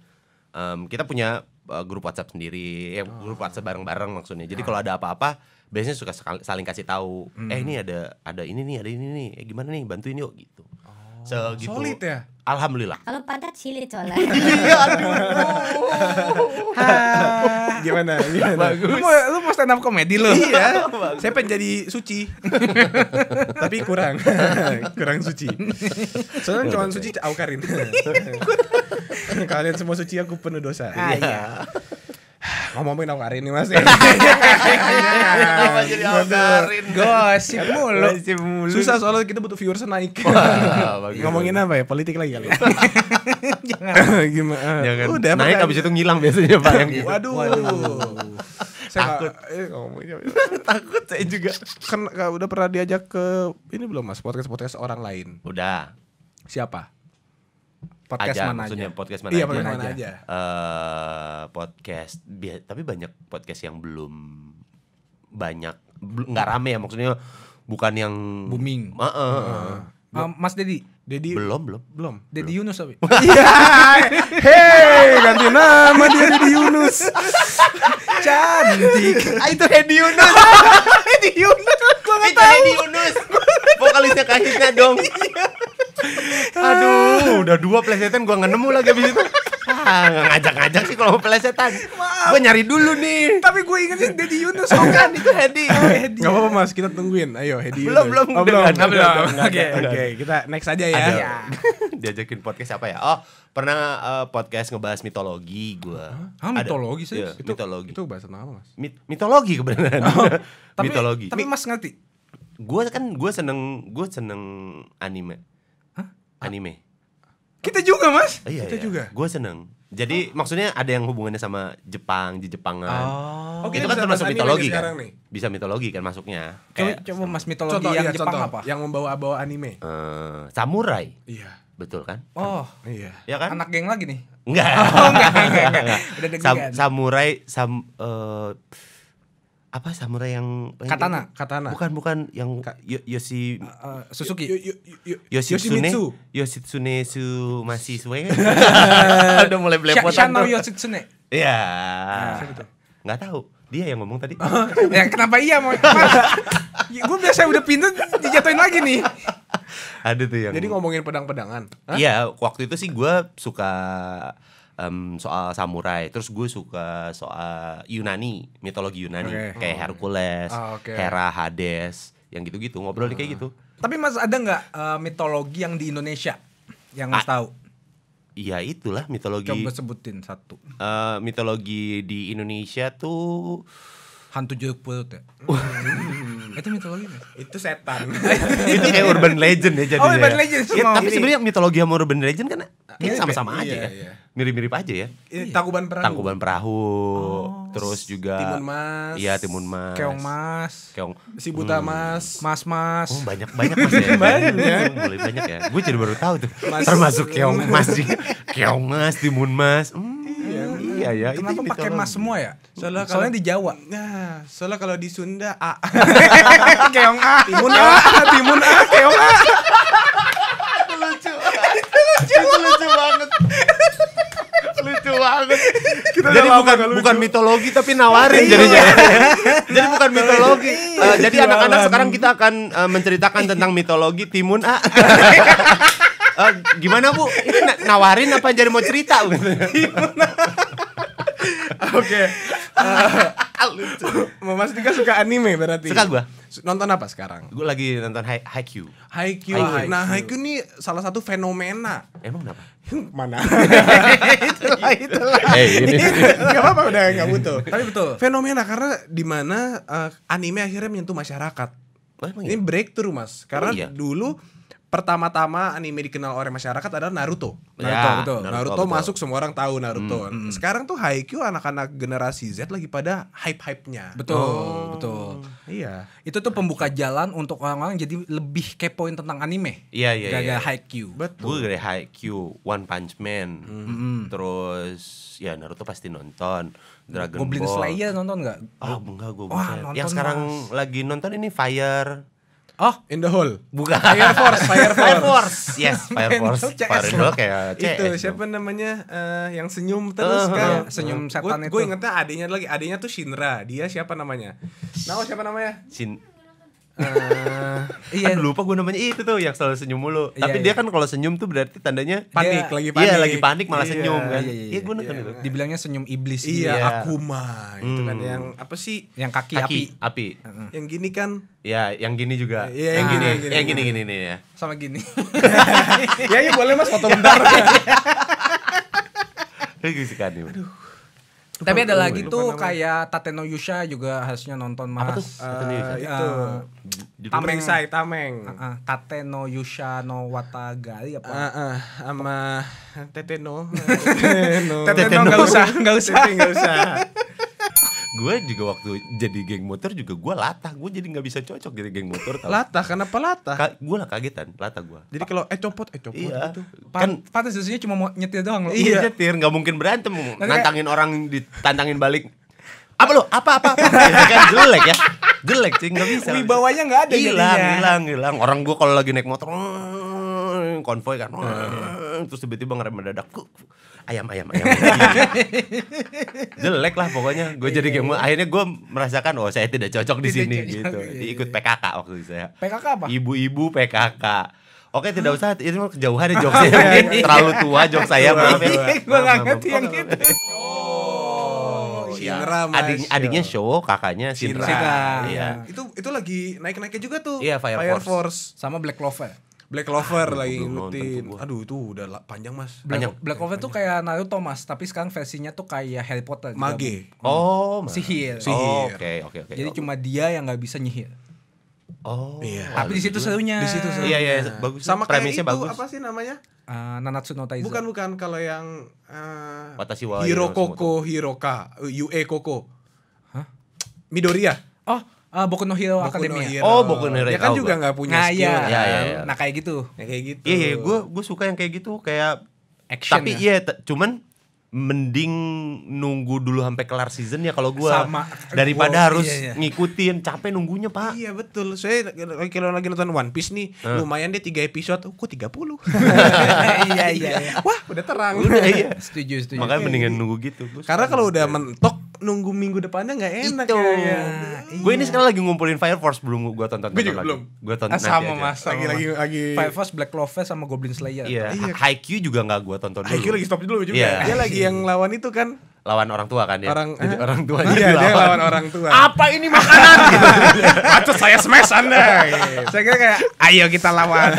um, kita punya uh, grup WhatsApp sendiri, ya, grup ah. WhatsApp bareng-bareng maksudnya. Jadi ah. kalau ada apa-apa biasanya suka saling kasih tahu hmm. eh ini hmm. ada ada ini nih ada ini nih eh gimana nih bantuin yuk gitu segitu solid ya Alhamdulillah. Kalau padat silit soalnya. *laughs* Iya, aduh. gimana? Gimana? Bagus. Lu mau, lu mau stand up komedi lu? Iya. Saya pengen jadi suci. *laughs* Tapi kurang. *laughs* kurang suci. Soalnya cuma suci aku karin. Kalian semua suci aku penuh dosa. Ah, iya. iya ngomongin hari ini Mas. *laughs* masih Gosip mulu. mulu. Susah soalnya kita butuh viewers naik. *laughs* ngomongin apa ya? Politik lagi kali. Ya? *laughs* Jangan. Gimana? Jangan. Udah, naik abis itu ngilang biasanya Pak yang gitu. Waduh. Saya takut. Eh, ya? takut saya juga. Kan udah pernah diajak ke ini belum Mas podcast podcast orang lain? Udah. Siapa? podcast aja, mana maksudnya aja. podcast mana iya, aja, mana aja. aja. Uh, eh, podcast bi- tapi banyak podcast yang belum banyak nggak rame ya maksudnya bukan yang booming uh, uh, uh. Uh. Mas Dedi Dedi belum belum belum Dedi Yunus tapi *laughs* iya hei ganti nama dia Dedi Yunus *laughs* cantik ah, itu Dedi Yunus *laughs* Dedi Yunus gua tahu Dedi Yunus vokalisnya kahitnya dong iya. *laughs* Aduh, udah dua plesetan gue nemu lagi abis itu. Ah, ngajak-ngajak sih kalau plesetan. pelesetan Gue nyari dulu nih. Tapi gue inget sih Dedi Yunus kan itu Hedi. Oh, Gak apa-apa Mas, kita tungguin. Ayo Hedi. Belum, belum, oh, belum. belum. Oke, oke. Kita next aja ya. Iya. *laughs* Diajakin podcast apa ya? Oh, pernah uh, podcast ngebahas mitologi gue Hah, mitologi sih? Ya, itu, mitologi. Itu bahasa apa Mas. Mit mitologi kebenaran. Oh, *laughs* tapi, Tapi Mas ngerti? Gue kan gue seneng gue seneng anime anime. Kita juga mas. Oh, iya, kita iya. juga. Gue seneng. Jadi oh. maksudnya ada yang hubungannya sama Jepang, di Jepangan. Oh. Oke, oh, itu kan termasuk mitologi kan. Nih. Bisa mitologi kan masuknya. Kayak coba, coba mas mitologi contoh, yang iya, Jepang contoh, apa? Yang membawa-bawa anime. Uh, samurai. Iya. Betul kan? Oh, iya. Ya kan? Anak geng lagi nih. Enggak. *laughs* Oh, enggak, enggak, enggak. Udah *laughs* Sam, samurai sam uh, apa samurai yang katana yang, katana bukan bukan yang Ka Yoshi uh, Suzuki uh, Suzuki Yoshitsune Yoshitsune su masih suwe kan udah mulai belepotan Shano Yoshitsune iya ah, nggak tahu dia yang ngomong tadi oh, ya kenapa iya mau ya, gue biasa udah pintu dijatuhin lagi nih ada tuh yang jadi ngomongin pedang-pedangan iya waktu itu sih gue suka um, soal samurai. Terus gue suka soal Yunani, mitologi Yunani okay. kayak oh, Hercules, ah, okay. Hera, Hades, yang gitu-gitu ngobrol hmm. kayak ah. gitu. Tapi Mas ada nggak uh, mitologi yang di Indonesia yang Mas ah. tahu? Iya itulah mitologi. Coba sebutin satu. Uh, mitologi di Indonesia tuh hantu jeruk perut ya. *laughs* Iya. Itu mitologi. itu setan. *laughs* itu kayak urban legend ya jadinya. Oh, urban ya. legend iya, semua. Ya, tapi sebenarnya mitologi sama urban legend kan ini ya? sama-sama iya, aja ya. iya, ya. Mirip-mirip aja ya. Iya. Tangkuban perahu. Tangkuban perahu. Oh. Terus juga Timun Mas. Iya, Timun Mas. Keong Mas. Keong. Si Buta hmm. Mas. Mas Mas. Oh, banyak banyak Mas ya. *laughs* banyak ya. banyak ya. Gue jadi baru tahu tuh. Mas. Termasuk Keong Mas. sih, Keong Mas, Timun Mas. Hmm Iya, ah. iya ya. Kenapa pakai mas semua ya? Soalnya, kalau di Jawa. Nah, soalnya kalau di Sunda A. *laughs* keong A. Timun A, timun A, keong A. itu lucu. itu lucu. lucu banget. lucu banget. Kita jadi bukan bukan lucu. mitologi tapi nawarin iya. jadinya. *laughs* jadi bukan mitologi. Uh, jadi iya. anak-anak sekarang kita akan uh, menceritakan tentang mitologi timun A. *laughs* uh, gimana bu ini na nawarin apa jadi mau cerita bu oke *laughs* eh, Mas Dika suka anime berarti suka gua nonton apa sekarang? Gue lagi nonton high Q high Q Nah, high Q ini salah satu fenomena. Emang kenapa? Hmm, mana? *laughs* itulah, itulah. Hey, ini. gak apa-apa udah gak *laughs* butuh. Tapi betul. Fenomena karena di mana uh, anime akhirnya menyentuh masyarakat. Oh, ini break iya? breakthrough, Mas. Karena oh, iya? dulu pertama-tama anime dikenal oleh masyarakat adalah Naruto. Naruto, ya, Naruto, Naruto, Naruto betul. masuk semua orang tahu Naruto. Hmm, hmm. Sekarang tuh Haikyuu anak-anak generasi Z lagi pada hype-hype-nya. Betul, oh, betul. Iya. Itu tuh pembuka jalan untuk orang-orang jadi lebih kepoin tentang anime. Iya, iya, Gara-gara iya. Haikyuu. Betul. Gue gara Haikyuu, One Punch Man. Hmm. Terus ya Naruto pasti nonton. Dragon Ball. Goblin Slayer nonton gak? Oh, ah, enggak gue Yang sekarang mas. lagi nonton ini Fire Oh, in the hole. Bukan. Fire Force, Fire Force. Fire Force. Yes, Fire Force. Fire Force kayak CS. Itu siapa dong. namanya uh, yang senyum terus uh, kan? Iya, senyum nah, setan gua, itu. Gue ingetnya adiknya lagi. Adiknya tuh Shinra. Dia siapa namanya? Nama siapa namanya? Shin Uh, iya. Aduh, kan lupa gue namanya itu tuh yang selalu senyum mulu. Iya, Tapi iya. dia kan kalau senyum tuh berarti tandanya panik, dia, lagi iya, panik. Iya, lagi panik malah iya, senyum kan. Iya, iya, iya, iya gue nonton iya, itu. Dibilangnya senyum iblis Iya, dia. akuma hmm. itu kan yang hmm. apa sih? Yang kaki, kaki api. Api. Uh-huh. Yang gini kan. Ya, yang gini juga. Iya, yang, yang gini, yang gini. Yang gini gini ya. Sama gini. *laughs* ya, iya boleh Mas foto bentar. Iya, iya. *laughs* Kayak sih gitu kan. Aduh. Tapi ada lagi tuh namanya. kayak Tateno Yusha juga harusnya nonton Mas. Apa tuh? Uh, itu. Uh, tameng say Tameng. Uh, uh, Tateno Yusha no Watagari apa? Uh, uh, sama Teteno. *laughs* Teteno. Teteno enggak usah, enggak usah. Enggak usah. *laughs* gue juga waktu jadi geng motor juga gue latah gue jadi nggak bisa cocok jadi geng motor tau. latah kenapa latah Ka gue lah kagetan latah gue jadi kalau eh copot eh copot iya. gitu kan pantas sesuanya cuma mau nyetir doang loh iya, iya. nyetir nggak mungkin berantem nantangin orang ditantangin balik apa lo apa apa, apa? Gitu kan jelek ya jelek sih nggak bisa wibawanya nggak ada hilang hilang hilang orang gue kalau lagi naik motor konvoy kan terus tiba-tiba ngerem mendadak ayam ayam ayam. *laughs* Jelek lah pokoknya. Gue jadi iya, kayak iya. akhirnya gue merasakan oh saya tidak cocok di sini gitu. Iya, Ikut PKK waktu itu saya. PKK apa? Ibu-ibu PKK. Oke tidak usah itu kejauhan ya jok oh, saya terlalu tua jok saya maaf ya. Gue nggak ngerti yang itu. Shinra *laughs* oh, ya. Adik, adiknya show, kakaknya Shinra. Shinra. Iya. Itu itu lagi naik-naiknya juga tuh. Iya, Fire, Fire Force. Force. Sama Black Clover. Black Clover lagi ngikutin. Aduh itu udah panjang mas. Black, Black Clover tuh kayak Naruto mas, tapi sekarang versinya tuh kayak Harry Potter. Gitu. Mage. Juga. Oh, mas. sihir. oh, Oke oke oke. Jadi cuma dia yang nggak bisa nyihir. Oh. Iya. Tapi di situ serunya. Di situ serunya. Iya iya bagus. Sama premisnya kayak itu, bagus. apa sih namanya? Uh, Nanatsu no Taizo. Bukan bukan kalau yang uh, Hiro Koko Hirokoko Hiroka, Yue Koko. Hah? Midoriya. Oh, Uh, Boku no Hero Boku No Hero. Oh, Boku no Hero. Ya kan oh, juga nggak punya nah, skill. Iya. Kan? Ya, ya, ya. Nah, kayak gitu. Ya, kayak gitu. Iya, iya, gue gue suka yang kayak gitu, kayak action. Tapi ya? iya, cuman mending nunggu dulu sampai kelar season ya kalau gua Sama. daripada gua, iya, harus iya, iya. ngikutin capek nunggunya pak iya betul saya kalau lagi nonton One Piece nih hmm. lumayan deh tiga episode oh, kok tiga puluh *laughs* iya, iya iya wah udah terang udah, iya. setuju setuju makanya mendingan nunggu gitu karena kalau udah mentok nunggu minggu depannya nggak enak Itu. ya. ya. Iya. Gue ini sekarang lagi ngumpulin Fire Force belum gue tonton. Gue juga belum. Gue tonton. Ah, sama aja. mas. Lagi lagi lagi. Fire Force, Black Clover sama Goblin Slayer. Iya. High iya. Haikyuu juga nggak gue tonton dulu. Haikyuu lagi stop dulu juga. Yeah. Dia lagi yang lawan itu kan lawan orang tua kan ya. Orang, *laughs* jadi eh? orang tua iya, lawan. orang tua. Apa ini makanan? Atau *laughs* iya. saya smash Anda. Iya. saya kira kayak ayo kita lawan.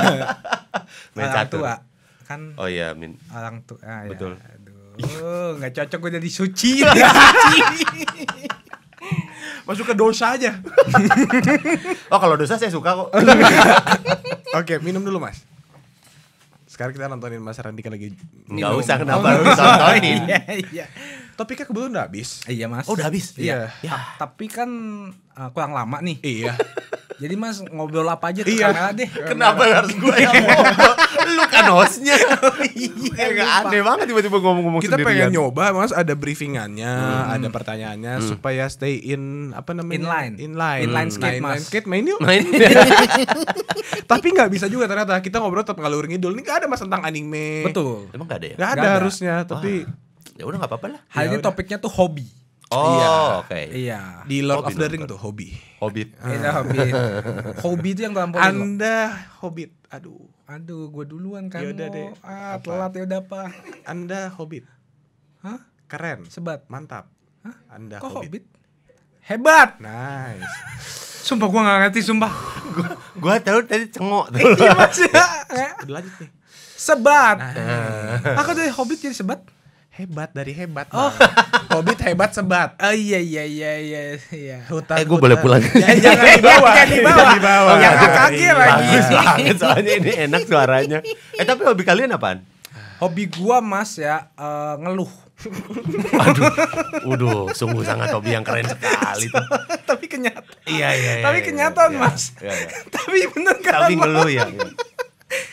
orang tua kan. Oh iya, Min. Orang tua. Ah, Betul. Oh, eh, gak cocok gue jadi suci. suci. *laughs* Masuk ke dosa aja. *laughs* oh, kalau dosa saya suka kok. *laughs* Oke, minum dulu, Mas. Sekarang kita nontonin Mas Randika lagi. Nggak usah kenapa oh, harus nontonin. Iya, iya topiknya kebetulan udah habis. Iya mas. Oh udah habis. Iya. iya. Ya. Ya. tapi kan uh, kurang lama nih. Iya. *laughs* Jadi mas ngobrol apa aja ke iya. kamera deh. Iya. Kenapa kamera. Iya. harus gue yang ngobrol? Lu kan hostnya. *laughs* iya. Gak aneh banget tiba-tiba ngomong-ngomong Kita sendirian. pengen nyoba mas ada briefingannya, hmm. ada pertanyaannya hmm. supaya stay in apa namanya? Inline. Inline. Inline skate mas. Inline skate main yuk. Main. *laughs* tapi nggak bisa juga ternyata kita ngobrol tetap ngalur ngidul. Ini gak ada mas tentang anime. Betul. Emang gak ada ya? Gak ada, harusnya. Tapi ya udah nggak apa-apa lah hari ya ini topiknya tuh hobi Oh, iya. oke. Okay. Iya. Di Lord hobbit of the Ring tuh hobi. Hobbit. Iya, uh. *laughs* hobi itu yang kelampuan. Anda hobbit. Aduh. Aduh, gue duluan kan. Yaudah deh. Ah, telat ya udah apa. Anda hobbit. Hah? Keren. Sebat. Mantap. Hah? Anda Kok hobbit? hobbit? Hebat. Nice. *laughs* sumpah gue gak ngerti, sumpah. *laughs* gue tahu tadi cengok. Iya, masih. Udah lanjut nih. Sebat. Nah. Aku dari hobbit jadi sebat hebat dari hebat. Oh. Hobbit hebat sebat. Oh iya iya iya iya, iya. Hutan, eh gue boleh pulang. Ya, jangan dibawa. jangan dibawa. Jangan dibawa. Yang kaki lagi. Bagus banget soalnya ini enak suaranya. Eh tapi hobi kalian apaan? Hobi gua Mas ya uh, ngeluh. Aduh, waduh, sungguh sangat hobi yang keren sekali. Tuh. tapi kenyataan. Iya, iya, iya. Tapi iya, kenyataan, iya, iya, Mas. Iya, iya. tapi bener kan? Tapi ngeluh ya. Iya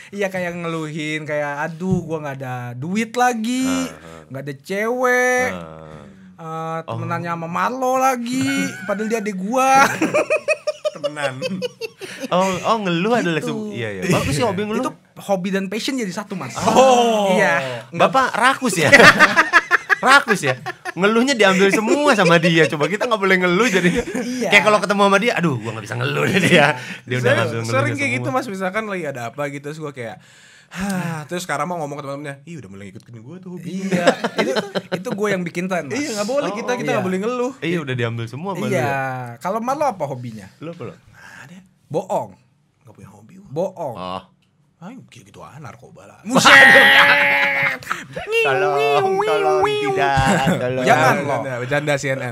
iya kayak ngeluhin kayak aduh gua nggak ada duit lagi nggak ada cewek uh, temenannya oh. sama Marlo lagi *laughs* padahal dia ada gua temenan oh oh ngeluh gitu. adalah sebuah iya, iya iya bagus sih hobi ngeluh itu hobi dan passion jadi satu mas oh iya bapak rakus ya *laughs* rakus ya ngeluhnya diambil semua sama dia. Coba kita nggak boleh ngeluh jadi iya. kayak kalau ketemu sama dia, aduh, gua nggak bisa ngeluh jadi dia. Dia udah ngambil ngeluh. Sering kayak gitu Mas, misalkan lagi ada apa gitu, terus gua kayak Hah, terus sekarang mau ngomong ke teman-temannya, "Ih, udah mulai ngikutin gue tuh hobi. Iya, itu itu gue yang bikin tren. Iya, nggak boleh oh, kita kita iya. nggak iya. boleh ngeluh. Iya, udah diambil semua malu. Iya. Kalau malu apa hobinya? Lu apa Ada. Bohong. Gak punya hobi. Bohong. Oh. Ayo gitu ah narkoba lah. Muset. tolong, tolong, tidak, tolong. Jangan loh. Bercanda CNN.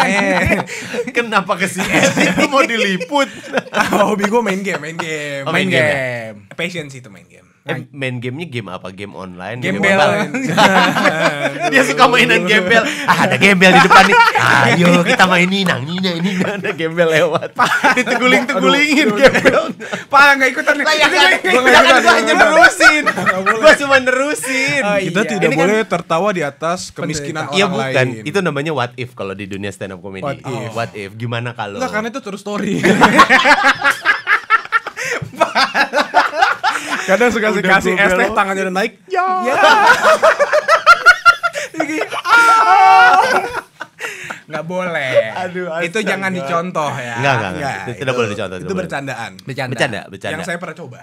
*laughs* Kenapa ke CNN? mau diliput. *laughs* Hobi gue main game, main game, oh, main, game. Ya? Passion sih itu main game. Eh, nah, main gamenya game apa? Game online? Gembel. Game *laughs* Dia suka mainan gembel. Ah, ada gembel di depan nih. Ayo ah, kita mainin nang nina ini *laughs* ada gembel lewat. Diteguling-tegulingin gembel. Pak nggak ikutan nih. Gue hanya nerusin. Gue cuma nerusin. Oh, kita iya. tidak kan boleh tertawa di atas kemiskinan iya, orang lain. Iya bukan. Itu namanya what if kalau di dunia stand up comedy. What if? what if Gimana kalau? Enggak karena itu terus story. *laughs* Kadang suka sih kasih es teh tangannya udah naik. Ya. Yeah. Ya. *laughs* nggak boleh. Aduh, astaga. itu jangan dicontoh ya. Enggak, enggak, enggak. Itu, tidak boleh dicontoh. Itu, itu bercandaan. bercandaan. Bercanda, bercanda. Yang saya pernah coba.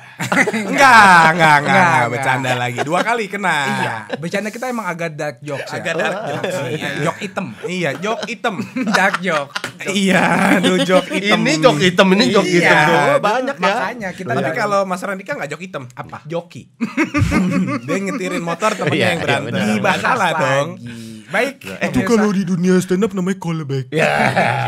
enggak, *laughs* enggak, enggak, bercanda lagi. Dua kali kena. Iya, bercanda kita emang agak dark jokes ya. Agak dark jokes. Oh, iya, jok Iya, jok item dark joke Iya, jok hitam. Ini jok item ini jok item Iya, oh, banyak ya. Makanya kita tapi kalau Mas Randika nggak jok item apa? Joki. *laughs* Dia ngetirin motor temennya iya, yang iya, berantem. bakal lah dong. Baik. Itu kalau di dunia stand up namanya callback. Ya. Iya.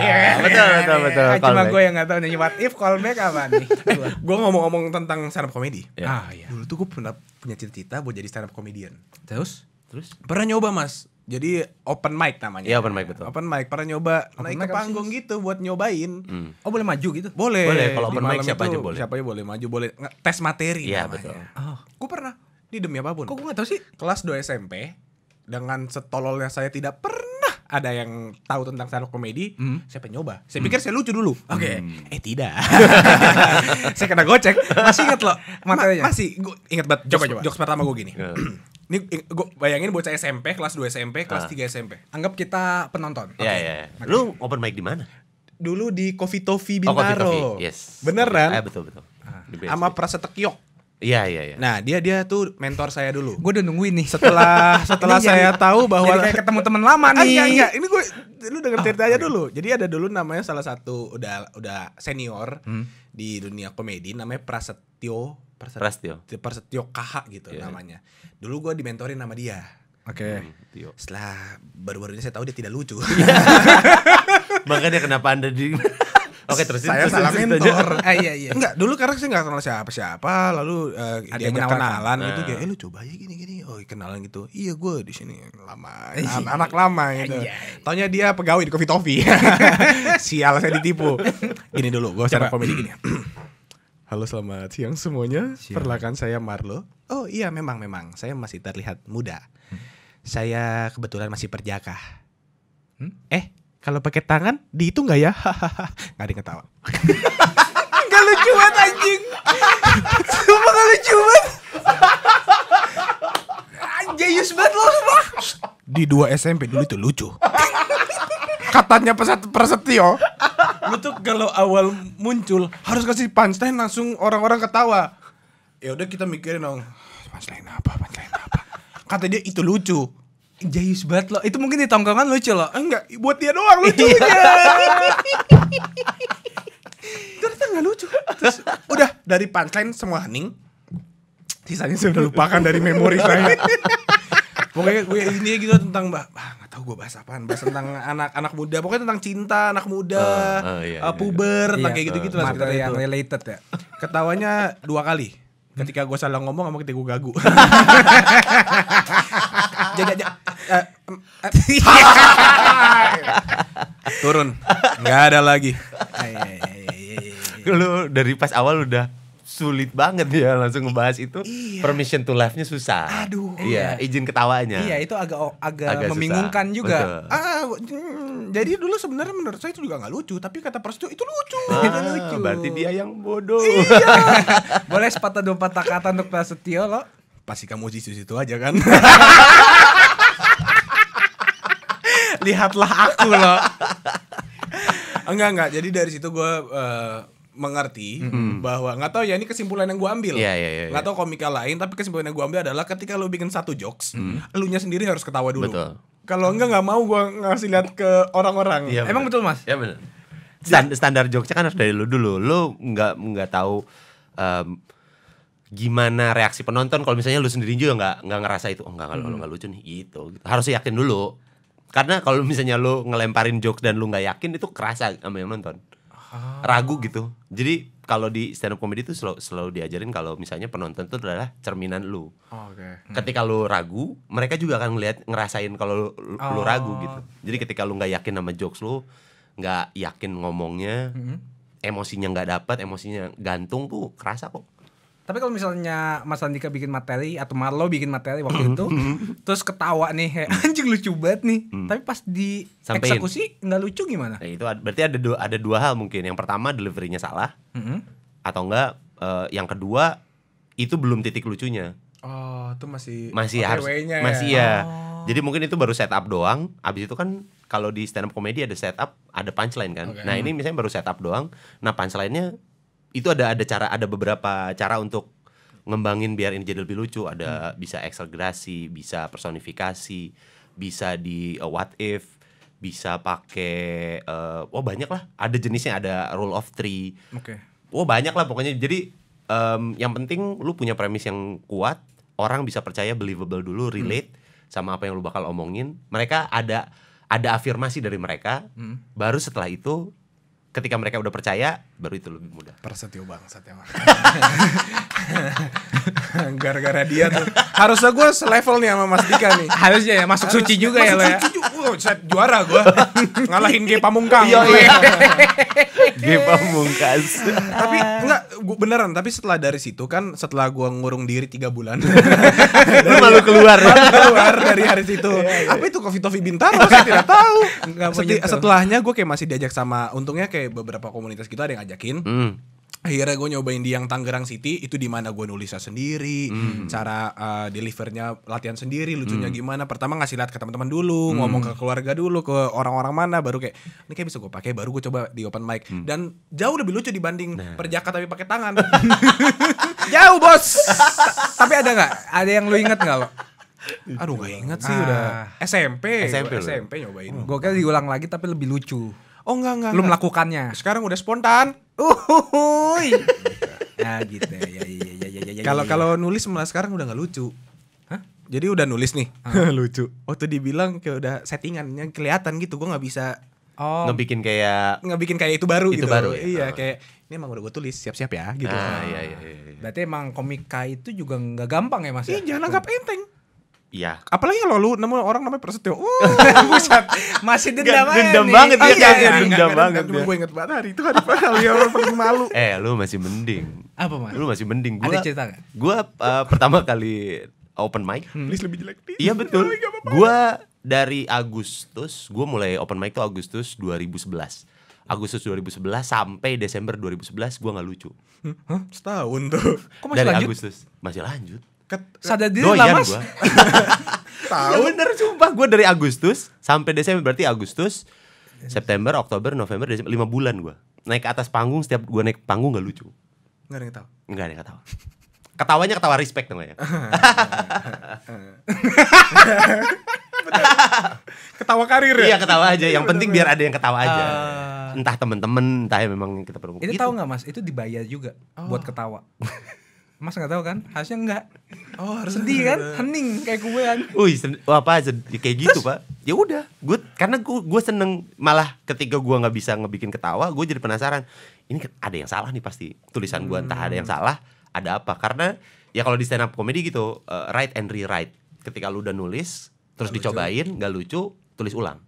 *laughs* iya. betul iya. betul betul. cuma gue yang gak tahu nih what if callback apa nih. *laughs* Eh, gue ngomong-ngomong tentang stand up comedy. Iya. Ah iya. Dulu tuh gue pernah punya cita-cita buat jadi stand up comedian. Terus? Terus? Pernah nyoba mas. Jadi open mic namanya. Iya open mic betul. Open mic pernah nyoba open naik ke panggung sih? gitu buat nyobain. Hmm. Oh boleh maju gitu? Boleh. Boleh kalau open mic siapa aja boleh. Siapa aja boleh maju boleh tes materi. Iya betul. Oh. Gue pernah di demi apapun. Kok gue gak tau sih? Kelas 2 SMP dengan setololnya saya tidak pernah ada yang tahu tentang stand up komedi, hmm. saya pengen Saya hmm. pikir saya lucu dulu. Oke. Okay. Hmm. Eh tidak. *laughs* saya kena gocek. Masih ingat loh *laughs* materinya. Ma masih gua ingat banget. Coba coba. Jokes pertama gue gini. Iya. *clears throat* Ini gue bayangin bocah SMP, kelas 2 SMP, kelas ah. tiga 3 SMP. Anggap kita penonton. Iya, iya. iya. Okay. Lu open mic di mana? Dulu di Coffee Toffee Bintaro. Oh, Coffee Toffee. Yes. Beneran? Eh, betul betul. Ah. Sama ah. Prasa Iya iya iya. Nah dia dia tuh mentor saya dulu. Gue udah nungguin nih. Setelah *laughs* setelah saya tahu bahwa jadi kayak ketemu teman lama ah, iya, nih. iya iya. Ini gue lu denger oh, ah, aja dulu. Jadi ada dulu namanya salah satu udah udah senior hmm. di dunia komedi namanya Prasetyo Prasetyo Prasetyo KH gitu yeah. namanya. Dulu gue dimentorin nama dia. Oke. Okay. Setelah baru-baru ini saya tahu dia tidak lucu. Iya. *laughs* Makanya kenapa anda di Oke terus saya terus, salah terus, mentor. ah, *laughs* iya iya. Enggak, dulu karena saya nggak kenal siapa-siapa, lalu uh, Ada dia kenalan gitu, nah. gitu kayak, "Eh lu coba aja gini-gini." Oh, kenalan gitu. "Iya, gue di sini lama, iya. anak, anak lama iya, gitu." Iya. Taunya dia pegawai di Coffee Toffee. *laughs* Sial, saya ditipu. Gini dulu, gue secara komedi gini. *clears throat* Halo selamat siang semuanya. Siang. Perlakan saya Marlo. Oh iya memang memang saya masih terlihat muda. Hmm. Saya kebetulan masih perjaka. Hmm? Eh kalau pakai tangan dihitung nggak ya? nggak ada yang ketawa. *laughs* gak lucu banget anjing. Sumpah gak lucu banget. Jayus banget lo semua. Di dua SMP dulu itu lucu. Katanya pesat persetio. Lu tuh kalau awal muncul harus kasih punchline langsung orang-orang ketawa. Ya udah kita mikirin dong. Punchline apa? Punchline apa? Kata dia itu lucu jayus banget loh itu mungkin di tongkrongan lucu loh enggak buat dia doang lucunya *laughs* ternyata nggak lucu Terus, udah dari punchline semua hening sisanya sudah lupakan dari memori saya *laughs* pokoknya gue ini gitu tentang mbak ah, gak tau gue bahas apaan bahas tentang anak-anak muda pokoknya tentang cinta anak muda uh, uh, iya, uh, puber iya, kayak gitu-gitu uh, lah yang itu. related ya ketawanya dua kali ketika gue salah ngomong sama ketika gue gagu *laughs* Jaga-jaga. Eh, eh. *laughs* Turun. Enggak ada lagi. Lu dari pas awal udah sulit banget ya langsung ngebahas itu iya. permission to life-nya susah. Aduh. Iya, iya. izin ketawanya. Iya, itu agak agak, agak membingungkan susah. juga. Ah, hmm, jadi dulu sebenarnya menurut saya itu juga nggak lucu, tapi kata Prestu itu lucu. Ah, itu lucu. Berarti dia yang bodoh. Iya. *laughs* Boleh sepatah dua patah kata untuk Prasetyo lo pasti kamu di situ aja kan *laughs* lihatlah aku loh enggak enggak jadi dari situ gue uh, mengerti mm-hmm. bahwa nggak tahu ya ini kesimpulan yang gue ambil yeah, yeah, yeah, nggak yeah. Iya. komika lain tapi kesimpulan yang gue ambil adalah ketika lu bikin satu jokes mm. Mm-hmm. nya sendiri harus ketawa dulu Betul. kalau enggak nggak mau gue ngasih lihat ke orang-orang ya, emang betul mas ya benar Stand, standar jokesnya kan harus dari lu dulu lu nggak nggak tahu um, gimana reaksi penonton kalau misalnya lu sendiri juga nggak nggak ngerasa itu oh nggak kalau hmm. nggak lucu nih gitu, gitu harus yakin dulu karena kalau misalnya lu ngelemparin jokes dan lu nggak yakin itu kerasa sama yang nonton ah. ragu gitu jadi kalau di stand up comedy itu selalu, selalu diajarin kalau misalnya penonton itu adalah cerminan lu oh, okay. hmm. ketika lu ragu mereka juga akan ngeliat ngerasain kalau lu, oh. lu ragu gitu jadi ketika lu nggak yakin sama jokes lu nggak yakin ngomongnya -hmm. emosinya nggak dapat emosinya gantung tuh kerasa kok tapi kalau misalnya Mas Andika bikin materi atau Marlo bikin materi waktu hmm. itu, hmm. terus ketawa nih, kayak *laughs* anjing lucu banget nih. mm. Tapi pas di Sampein. eksekusi nggak lucu gimana? Ya, itu berarti ada dua, ada dua hal mungkin. Yang pertama deliverynya salah, hmm. atau enggak? Uh, eh, yang kedua itu belum titik lucunya. Oh, itu masih masih harus ya? masih ya. Oh. Jadi mungkin itu baru setup doang. Abis itu kan kalau di stand up comedy ada setup, ada punchline kan. Okay. Nah hmm. ini misalnya baru setup doang. Nah punchline-nya itu ada ada cara ada beberapa cara untuk ngembangin biar ini jadi lebih lucu ada hmm. bisa eksagerasi bisa personifikasi bisa di uh, what if bisa pakai uh, oh banyak lah ada jenisnya ada rule of three okay. oh banyak lah pokoknya jadi um, yang penting lu punya premis yang kuat orang bisa percaya believable dulu hmm. relate hmm. sama apa yang lu bakal omongin mereka ada ada afirmasi dari mereka hmm. baru setelah itu ketika mereka udah percaya baru itu lebih mudah persetio bangsat ya *laughs* gara-gara dia tuh harusnya gue selevel nih sama Mas Dika nih harusnya ya masuk suci juga masuk ya lo ya suci, juara gue ngalahin G Pamungkang iya, iya. *laughs* G Pamungkas. *laughs* tapi enggak gua beneran, tapi setelah dari situ kan setelah gua ngurung diri 3 bulan. *laughs* Lu malu keluar. malu keluar dari hari situ. Iya, iya. Apa itu Coffee Toffee Bintaro? Saya tidak tahu. Seti setelahnya gue kayak masih diajak sama untungnya kayak beberapa komunitas gitu ada yang ngajakin. Hmm akhirnya gue nyobain di yang Tangerang City itu di mana gue nulisnya sendiri mm. cara uh, delivernya latihan sendiri lucunya mm. gimana pertama ngasih lihat ke teman-teman dulu mm. ngomong ke keluarga dulu ke orang-orang mana baru kayak ini kayak bisa gue pakai baru gue coba di open mic mm. dan jauh lebih lucu dibanding nah. perjaka tapi pakai tangan *laughs* jauh bos tapi ada nggak ada yang lu inget nggak lo aduh gak inget sih ah. udah SMP SMP SMP, nyobain oh. gue kayak diulang lagi tapi lebih lucu Oh enggak enggak. Lu enggak. melakukannya. Sekarang udah spontan. Uhuy. nah gitu ya ya ya ya ya. Kalau ya, ya, ya. kalau nulis malah sekarang udah nggak lucu. Hah? Jadi udah nulis nih. Ah. *laughs* lucu. Waktu dibilang kayak udah settingannya kelihatan gitu Gue nggak bisa Oh. Ngebikin kayak ngebikin kayak itu baru itu gitu. baru. Ya? Iya, oh. kayak ini emang udah gue tulis siap-siap ya gitu. Ah, iya, iya, iya, iya. Berarti emang komika itu juga nggak gampang ya Mas? Ya? Iya, jangan anggap enteng. Iya. Apalagi kalau lu nemu orang namanya Prasetyo. *laughs* Uh, Masih dendam aja Dendam nih. banget oh, dia. Ya, iya, iya, dendam banget dia. Ya. Gue inget banget hari itu hari padahal ya lu paling malu. *laughs* Eh, lu masih mending. Apa, Mas? Lu masih mending gua. Ada cerita enggak? Gua uh, pertama kali open mic. Hmm. Please lebih jelek, Iya, betul. Gua dari Agustus, gue mulai open mic tuh Agustus 2011. Agustus 2011 sampai Desember 2011 gue nggak lucu. Hah? Setahun tuh. Kok masih Dari lanjut? Agustus masih lanjut. Ket, sadar diri lah mas *laughs* tahu ya bener sumpah gue dari Agustus sampai Desember berarti Agustus September Oktober November Desember lima bulan gue naik ke atas panggung setiap gue naik panggung gak lucu nggak ada yang tahu nggak ada yang ketawa ketawanya ketawa respect namanya *laughs* ketawa karir ya? Iya ketawa aja. Yang penting biar ada yang ketawa aja. Ah. entah temen-temen, entah ya memang kita perlu. Itu gitu. tahu nggak mas? Itu dibayar juga buat oh. ketawa. mas nggak tahu kan? Harusnya nggak. Oh, harus sedih kan? Hening kayak gue kan. Wih, apa aja kayak gitu, Terus? Pak. Ya udah, gue karena gue gue seneng malah ketika gue nggak bisa ngebikin ketawa, gue jadi penasaran. Ini kan ada yang salah nih pasti. Tulisan gue entah ada yang hmm. salah, ada apa? Karena ya kalau di stand up comedy gitu, uh, write and rewrite. Ketika lu udah nulis, terus gak dicobain, lucu. gak lucu, tulis ulang.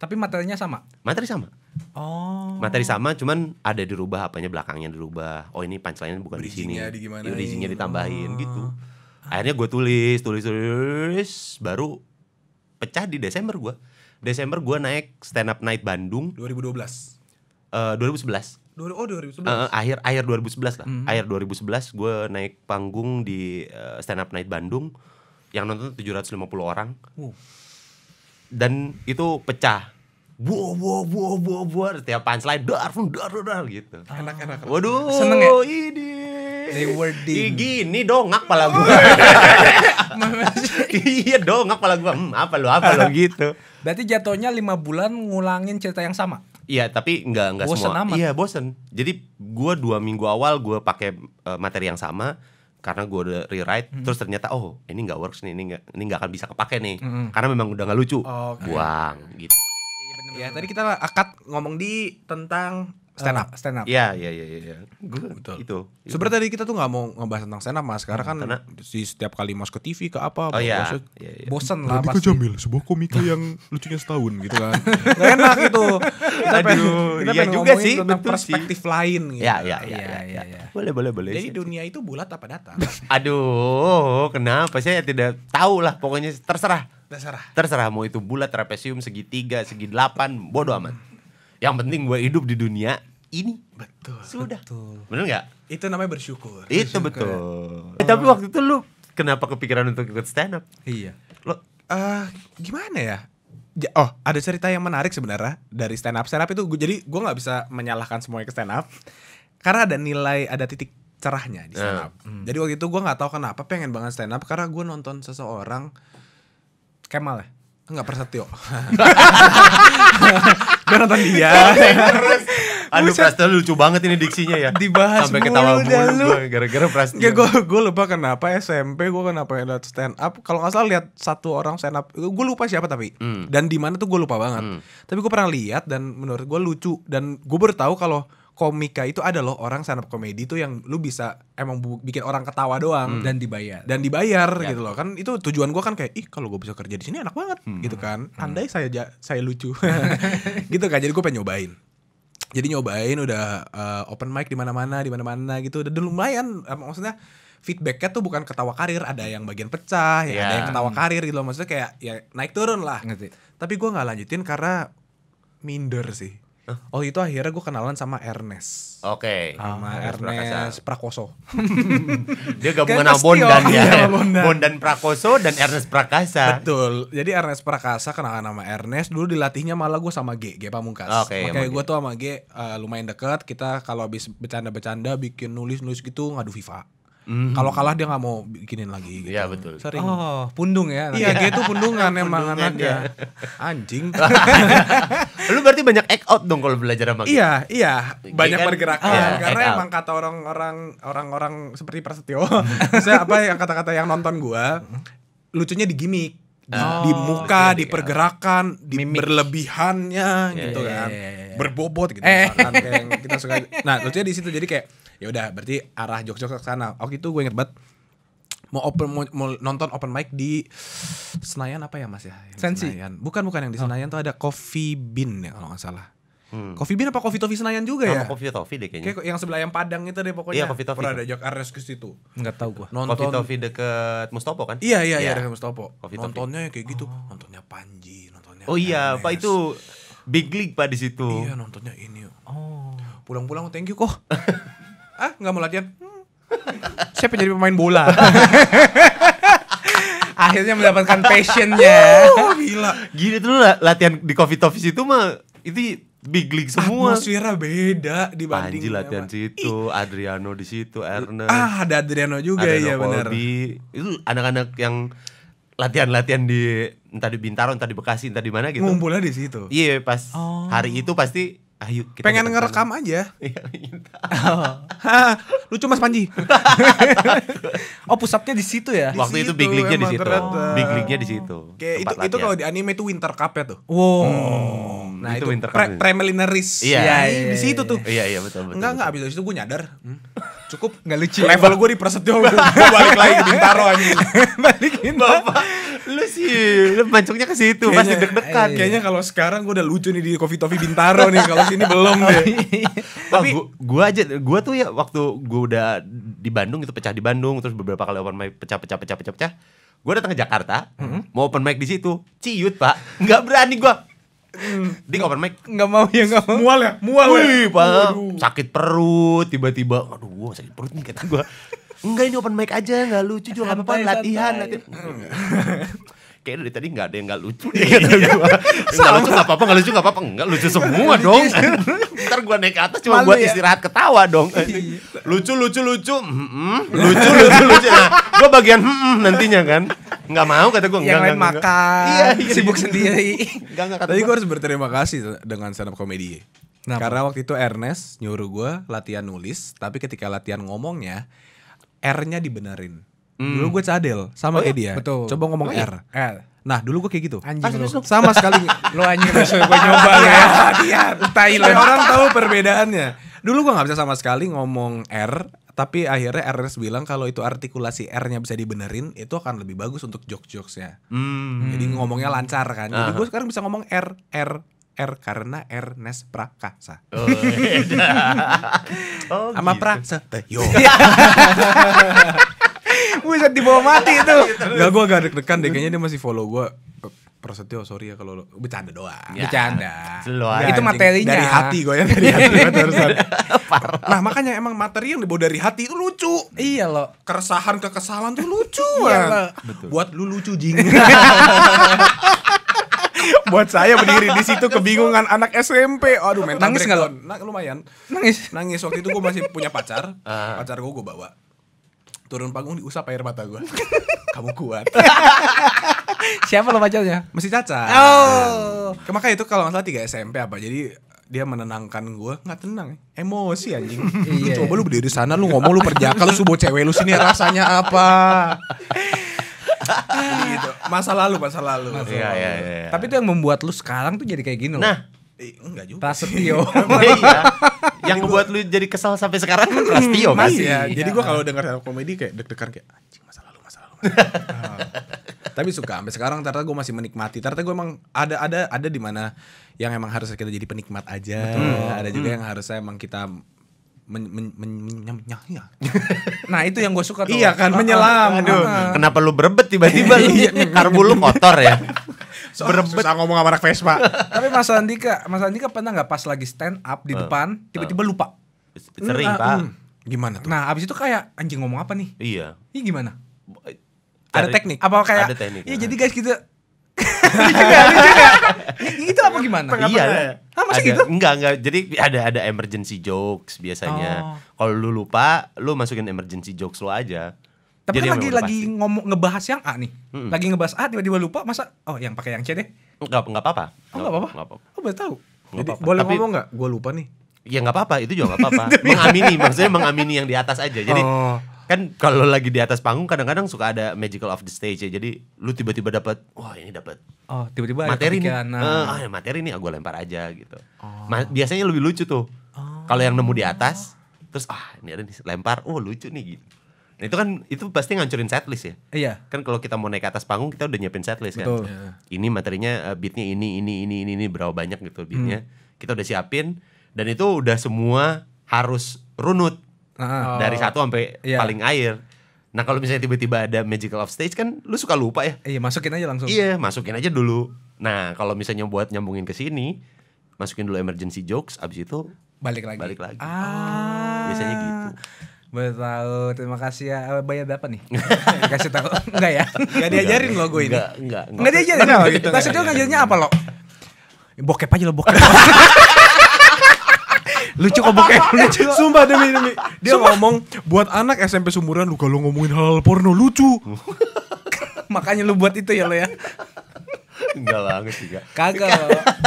tapi materinya sama? Materi sama. Oh. Materi sama, cuman ada dirubah apanya belakangnya dirubah. Oh ini punchline bukan di sini. Di gimana? Iya, ditambahin gitu. oh. gitu akhirnya gue tulis tulis tulis baru pecah di Desember gue Desember gue naik stand up night Bandung 2012 uh, 2011 Oh 2011 uh, akhir akhir 2011 lah mm -hmm. akhir 2011 gue naik panggung di uh, stand up night Bandung yang nonton 750 orang uh. dan itu pecah wow wow wow wow wow setiap punchline dar dar dar gitu enak enak waduh seneng ya ini Rewarding. Gini dongak pala gua. Oh, iya, *laughs* iya dongak pala gua. Hmm, apa lu apa lu *laughs* gitu. Berarti jatuhnya lima bulan ngulangin cerita yang sama. Iya, tapi nggak nggak semua. Amat. Iya, bosen. Jadi gua dua minggu awal gua pakai eh, materi yang sama karena gue udah rewrite hmm. terus ternyata oh ini nggak works nih ini nggak ini nggak akan bisa kepake nih hmm. karena memang udah nggak lucu oh, okay. buang gitu ya, ya tadi kita akad ngomong di tentang stand eh, up. stand up. Iya, iya, iya, iya. Gue betul. Itu. itu. Sebenarnya tadi kita tuh nggak mau ngebahas tentang stand up, Mas. Karena kan karena... si setiap kali masuk ke TV ke apa, oh, iya. Bosen, iya, iya. bosen lah pasti. Jamil, sebuah komika yang lucunya setahun gitu kan. *laughs* gak enak itu. Kita Aduh, pengen, kita iya juga sih, tentang betul perspektif sih. lain gitu. Iya, iya, iya, iya. Ya, ya. Boleh, boleh, boleh. Jadi dunia itu bulat apa datar? *laughs* Aduh, kenapa saya tidak tahu lah. Pokoknya terserah. Terserah. Terserah mau itu bulat, trapesium, segitiga, segi delapan, bodoh amat. Yang penting gue hidup di dunia ini betul sudah betul. nggak itu namanya bersyukur itu bersyukur. betul oh. tapi waktu itu lu kenapa kepikiran untuk ikut stand up iya lo uh, gimana ya oh ada cerita yang menarik sebenarnya dari stand up stand up itu gue jadi gue nggak bisa menyalahkan semuanya ke stand up karena ada nilai ada titik cerahnya di eh. stand up uh. Hmm. jadi waktu itu gue nggak tahu kenapa pengen banget stand up karena gue nonton seseorang Kemal ya nggak Persetio. *laughs* gue nonton dia. Aduh Prasta lucu banget ini diksinya ya. Dibahas sampai ketawa mulu gara-gara Prasta. ya gue gue lupa kenapa SMP gue kenapa lihat stand up. Kalau gak salah lihat satu orang stand up. Gue lupa siapa tapi hmm. dan di mana tuh gue lupa banget. Hmm. Tapi gue pernah lihat dan menurut gue lucu dan gue baru tau kalau komika itu ada loh orang stand up komedi itu yang lu bisa emang bikin orang ketawa doang hmm. dan dibayar dan dibayar ya. gitu loh kan itu tujuan gua kan kayak ih kalau gue bisa kerja di sini enak banget hmm. gitu kan hmm. andai saya saya lucu *laughs* gitu kan jadi gue pengen nyobain jadi nyobain udah uh, open mic di mana-mana di mana-mana gitu udah lumayan eh, maksudnya feedbacknya tuh bukan ketawa karir ada yang bagian pecah ya ada yang iya. ketawa karir gitu loh maksudnya kayak ya naik turun lah Ngerti. tapi gue nggak lanjutin karena minder sih Oh itu akhirnya gue kenalan sama Ernest. Oke. Okay. Sama ah, Ernest Prakoso. *laughs* Dia gabungan sama Bondan ya. ya Bondan. Bondan Prakoso dan Ernest Prakasa. Betul. Jadi Ernest Prakasa kenalan sama Ernest. Dulu dilatihnya malah gue sama G, G Pamungkas. Oke. Okay, Makanya gue tuh sama G uh, lumayan deket. Kita kalau habis bercanda-bercanda bikin nulis-nulis gitu ngadu FIFA. Mm-hmm. Kalau kalah dia nggak mau bikinin lagi gitu. Iya betul. Sering. Oh, pundung ya. Iya, dia itu pundungan emang anaknya. Anjing. *laughs* Lu berarti banyak act out dong kalau belajar sama iya, iya, iya. Banyak pergerakan kan? yeah, karena emang kata orang-orang orang-orang seperti Prasetyo. *laughs* saya apa yang kata-kata yang nonton gua lucunya di gimmick di, oh, di muka, iya, iya. di pergerakan, di Mimik. berlebihannya yeah, gitu yeah, kan. Yeah, yeah, yeah. Berbobot gitu eh. kan kita suka. Nah, lucunya di situ jadi kayak ya udah berarti arah jok-jok ke sana waktu itu gue inget banget mau open mau, mau nonton open mic di Senayan apa ya Mas ya? Yang Sensi. Senayan. Bukan bukan yang di oh. Senayan oh. tuh ada Coffee Bean ya kalau nggak salah. Hmm. Coffee Bean apa Coffee Toffee Senayan juga ya? Coffee Toffee deh kayaknya. Kayak yang sebelah yang Padang itu deh pokoknya. Iya, Coffee Toffee. Pernah ada Jok Arnes ke situ. Enggak tahu gua. Nonton Coffee Toffee deket Mustopo kan? Iya, iya, iya, yeah. deket Mustopo. Coffee Nontonnya kayak gitu. Oh. Nontonnya Panji, nontonnya Oh iya, Pak itu Big League Pak di situ. Iya, nontonnya ini. Oh. Pulang-pulang thank you kok. *laughs* ah nggak mau latihan hmm. siapa jadi pemain bola *laughs* akhirnya mendapatkan passionnya oh, gila gini tuh latihan di coffee office itu mah itu big league semua. Atmosfernya beda dibanding Panji latihan di situ, Adriano di situ, Ernest. Ah, ada Adriano juga Adriano ya benar. Itu anak-anak yang latihan-latihan di entah di Bintaro, entah di Bekasi, entah di mana gitu. Ngumpulnya di situ. Iya, yeah, pas oh. hari itu pasti Ayo kita Pengen kita ngerekam tangan. aja. *laughs* Iya, minta. Oh. Lucu Mas Panji. *laughs* oh, pusatnya di situ ya. Waktu itu big league-nya di situ. Ternyata. Big league-nya di situ. Oke, itu itu kalau di anime itu Winter Cup ya tuh. Wow. Hmm. Nah, nah itu, itu Winter pre preliminaries. Iya, iya, iya, di iya, situ iya. tuh. Iya, iya, betul, betul. Enggak, enggak habis itu gue nyadar. Hmm. Cukup enggak lucu. *laughs* Level gue di Prasetyo balik lagi ke Bintaro anjing. Balikin Bapak lu sih lu bancoknya ke situ pasti deg-degan iya. kayaknya kalau sekarang gua udah lucu nih di Coffee Toffee Bintaro nih kalau sini belum *laughs* oh, deh iya. tapi oh, gue aja gue tuh ya waktu gua udah di Bandung itu pecah di Bandung terus beberapa kali open mic pecah pecah pecah pecah pecah gua datang ke Jakarta hmm mau open mic di situ ciut pak nggak berani gue hmm. di open mic nggak mau ya nggak mau mual ya mual ya? Wih, ya? pak sakit perut tiba-tiba aduh sakit perut nih kata gue enggak ini open mic aja enggak lucu juga apa-apa latihan latihan *laughs* kayaknya dari tadi enggak ada yang enggak lucu iya, deh kata gua enggak lucu nggak *laughs* apa-apa nggak lucu nggak apa-apa enggak lucu semua *laughs* dong iya. ntar gue naik ke atas cuma Malu buat ya? istirahat ketawa dong iya. lucu lucu lucu mm lucu lucu lucu nah gue bagian nantinya kan Enggak mau kata gue yang lain makan iya, iya, sibuk sendiri nggak nggak tapi gue harus berterima kasih dengan stand up comedy Kenapa? Karena waktu itu Ernest nyuruh gue latihan nulis, tapi ketika latihan ngomongnya, R-nya dibenerin. Hmm. Dulu gue cadel sama oh, kayak dia. Betul. Coba ngomong oh, iya? R. L. Nah, dulu gue kayak gitu. Anjing lu. Sama sekali. *laughs* lu anjing lu gue nyoba ya. Dia tai lu. Orang tahu perbedaannya. Dulu gue gak bisa sama sekali ngomong R, tapi akhirnya RS bilang kalau itu artikulasi R-nya bisa dibenerin, itu akan lebih bagus untuk jokes-jokesnya. Hmm. Jadi ngomongnya lancar kan. Jadi gue sekarang bisa ngomong R, R, R karena Ernest Prakasa. Oh, *laughs* oh Sama gitu. Praksa. Yo. *laughs* Bisa dibawa mati itu. Enggak gua gak deg-degan deh kayaknya dia masih follow gua. Prasetyo sorry ya kalau lo bercanda doang. Ya. Bercanda. Nah, itu materinya. Dari hati gue ya dari hati barusan. *laughs* nah makanya emang materi yang dibawa dari hati itu lucu. Iya lo. Keresahan kekesalan tuh lucu. iya, Betul. Buat lu lucu jing buat saya berdiri di situ kebingungan anak SMP aduh mental nangis enggak lo nah, lumayan nangis nangis waktu itu gue masih punya pacar uh. pacar gue gue bawa turun panggung diusap air mata gue kamu kuat siapa lo pacarnya masih caca oh makanya itu kalau nggak salah tiga SMP apa jadi dia menenangkan gue nggak tenang ya. emosi anjing yeah. coba lu berdiri sana lu ngomong lu perjaka lu subuh cewek lu sini rasanya apa *laughs* gitu. Masa lalu, masa lalu. Masa iya, lalu. Iya, iya, iya. Tapi itu yang membuat lu sekarang tuh jadi kayak gini loh. Nah, enggak juga. Prasetyo. *laughs* iya. Yang membuat lu jadi kesal sampai sekarang kan Prasetyo kan. Iya. Jadi gua iya. kalau denger stand komedi kayak deg-degan kayak anjing masa lalu masa lalu. *laughs* Ah. tapi suka sampai sekarang ternyata gue masih menikmati. Ternyata gue emang ada ada ada di mana yang emang harus kita jadi penikmat aja. Betul. Ada juga hmm. yang harusnya emang kita men, men, men, ya. *laughs* nah itu yang gue suka tuh. Iya kan menyelam. Ah, ah, aduh, ah. kenapa lu berebet tiba-tiba *laughs* iya. lu? Karbu lu kotor ya. *laughs* So, berebet. Susah ngomong sama anak Vespa. Tapi Mas Andika, Mas Andika pernah nggak pas lagi stand up di eh. depan tiba-tiba eh. lupa? Sering, Pak. Hmm. Gimana tuh? Nah, abis itu kayak anjing ngomong apa nih? Iya. Ini gimana? ada teknik. Apa kayak? Ada teknik. Iya, ya. jadi guys kita gitu juga, *laughs* Itu apa gimana? Iya. Ya? Ah, masih gitu? Enggak, enggak. Jadi ada ada emergency jokes biasanya. Oh. Kalau lu lupa, lu masukin emergency jokes lu aja. Tapi Jadi kan lagi lagi pasti. ngomong ngebahas yang A nih. Hmm. Lagi ngebahas A tiba-tiba lupa, masa oh yang pakai yang C deh. Enggak, enggak apa-apa. Oh, enggak apa-apa. Enggak apa-apa. Oh, baru tahu. Jadi, apa -apa. boleh Tapi, ngomong enggak? Gua lupa nih. Ya nggak apa-apa, itu juga nggak apa-apa. *laughs* mengamini, maksudnya mengamini yang di atas aja. Jadi oh kan kalau lagi di atas panggung kadang-kadang suka ada magical of the stage ya. Jadi lu tiba-tiba dapat wah ini dapat oh tiba-tiba materi nah. ah, ini uh, oh, ah, materi ini gue lempar aja gitu. Oh. biasanya lebih lucu tuh. Oh. Kalau yang nemu di atas terus ah ini ada nih lempar. Oh lucu nih gitu. Nah, itu kan itu pasti ngancurin setlist ya. Iya. Kan kalau kita mau naik ke atas panggung kita udah nyiapin setlist kan. Yeah. Ini materinya eh, beatnya ini ini ini ini ini berapa banyak gitu beatnya. Hmm. Kita udah siapin dan itu udah semua harus runut dari oh. satu sampai yeah. paling air. Nah kalau misalnya tiba-tiba ada magical of stage kan lu suka lupa ya. Iya masukin aja langsung. Iya masukin aja dulu. Nah kalau misalnya buat nyambungin ke sini, masukin dulu emergency jokes, abis itu balik lagi. Balik lagi. Ah. Biasanya gitu. Boleh tahu. Terima kasih ya. Eh, bayar berapa nih? *laughs* Kasih tahu. Enggak ya? Enggak diajarin lo gue ini. Enggak, enggak. diajarin. Enggak, gitu. Maksudnya ngajarinnya apa lo? Bokep aja lo bokep. *laughs* lucu kok bokep *laughs* lucu sumpah demi demi dia sumpah. ngomong buat anak SMP sumuran lu kalau ngomongin hal, -hal porno lucu *laughs* makanya lu buat itu ya lo ya enggak lah enggak juga kagak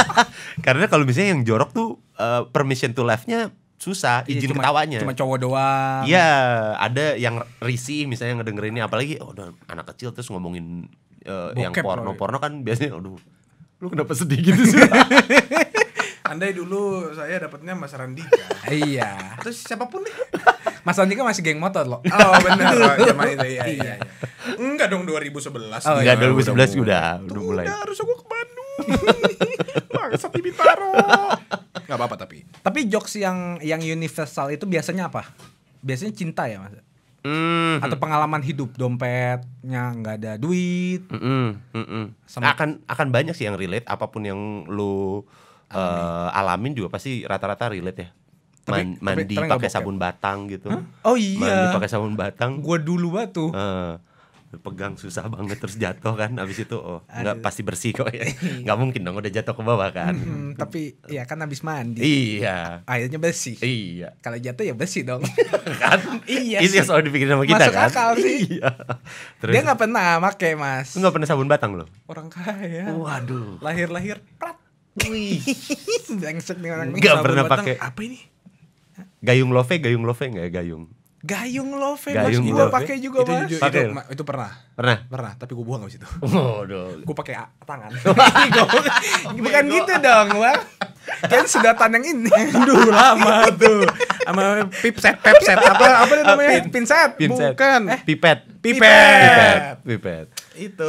*laughs* karena kalau misalnya yang jorok tuh uh, permission to laugh-nya susah iya, izin cuma, ketawanya cuma cowok doang iya ada yang risi misalnya ini apalagi oh anak kecil terus ngomongin uh, yang porno porno kan biasanya aduh lu kenapa sedih gitu sih Andai dulu saya dapatnya Mas Randika. iya. Terus siapapun deh. Mas Randika masih geng motor loh. Oh benar, *laughs* oh, iya, itu iya, iya, iya, iya. Enggak dong 2011. Oh, enggak ya. 2011 udah, udah, udah mulai. Udah harus aku ke Bandung. *laughs* Bangsat di Bintaro. Enggak apa-apa tapi. Tapi jokes yang yang universal itu biasanya apa? Biasanya cinta ya, Mas. Mm. Atau hmm. pengalaman hidup dompetnya nggak ada duit. Mm hmm. Mm -hmm. Sama... Akan akan banyak sih yang relate apapun yang lu lo uh, alamin juga pasti rata-rata relate ya Man, tapi, mandi pakai sabun batang gitu huh? oh iya mandi pakai sabun batang gue dulu batu uh, pegang susah banget terus jatuh kan abis itu oh nggak pasti bersih kok ya *laughs* nggak mungkin dong udah jatuh ke bawah kan hmm, tapi ya kan abis mandi iya airnya bersih iya kalau jatuh ya bersih dong *laughs* kan iya ini yang selalu dipikirin sama kita masuk kan akal sih *laughs* iya terus, dia nggak pernah make mas nggak pernah sabun batang loh orang kaya waduh lahir lahir prat Wih, *laughs* brengsek nih orang ini. Gak pernah pakai. Apa ini? Gayung love, gayung love nggak ya gayung? Gayung love, gayung mas gue pakai juga itu, mas. Itu, itu, itu, itu, pernah. Pernah. Pernah, tapi gue buang abis itu. Oh, *laughs* gue pakai tangan. *laughs* Bukan gitu dong, bang. Kan sedotan yang ini. Duh, lama tuh. Sama pipset, pepset, apa apa ah, namanya? Pin, Pinset. Pinset. Bukan. Eh, eh, pipet. Pipet. Pipet. Pipet. Itu.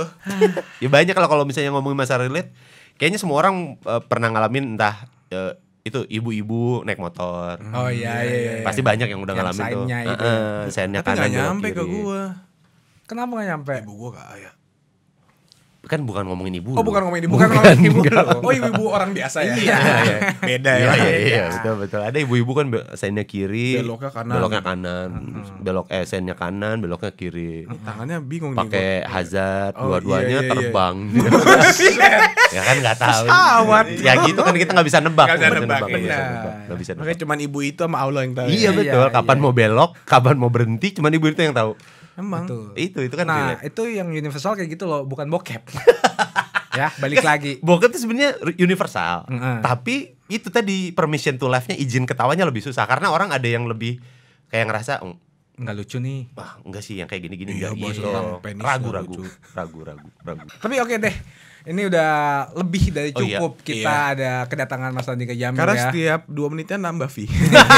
ya banyak kalau kalau misalnya ngomongin masalah relate, kayaknya semua orang uh, pernah ngalamin entah uh, itu ibu-ibu naik motor. Oh iya iya, iya iya. iya. Pasti banyak yang udah yang ngalamin tuh. Itu. Uh, uh, gak nyampe ke gua. Kenapa gak nyampe? Ibu gua kayak kan bukan ngomongin ibu. Oh, bukan ngomongin ibu, bukan, bukan ngomongin ibu. Enggak, oh, ibu-ibu orang biasa ya. Iya, iya. iya. Beda ya. Iya, iya, iya, betul betul. Ada ibu-ibu kan sennya kiri, beloknya kanan. Beloknya kanan. Hmm. Belok eh sennya kanan, beloknya kiri. Tangannya bingung Pakai hazard, oh, dua-duanya iya, iya, iya. terbang. *laughs* ya kan nggak tahu. Pesawat. Ya gitu kan kita nggak bisa nebak. Enggak iya. bisa nebak. Nggak bisa nebak. cuman ibu itu sama Allah yang tahu. Iya, betul. Kapan mau belok, kapan mau berhenti, cuman ibu itu yang tahu. Emang. Itu itu, itu kan Nah, relate. itu yang universal kayak gitu loh, bukan bokep. *laughs* ya, balik kan, lagi. Bokep itu sebenarnya universal. Mm -hmm. Tapi itu tadi permission to life-nya izin ketawanya lebih susah karena orang ada yang lebih kayak ngerasa oh, nggak lucu nih. Wah, enggak sih yang kayak gini-gini iya, enggak iya, gitu. Ragu-ragu, ragu-ragu, ragu. Tapi oke okay deh. Ini udah lebih dari cukup oh, iya. iya. kita iya. ada kedatangan Mas Andi ke Jamil Karena ya. setiap dua menitnya nambah fee.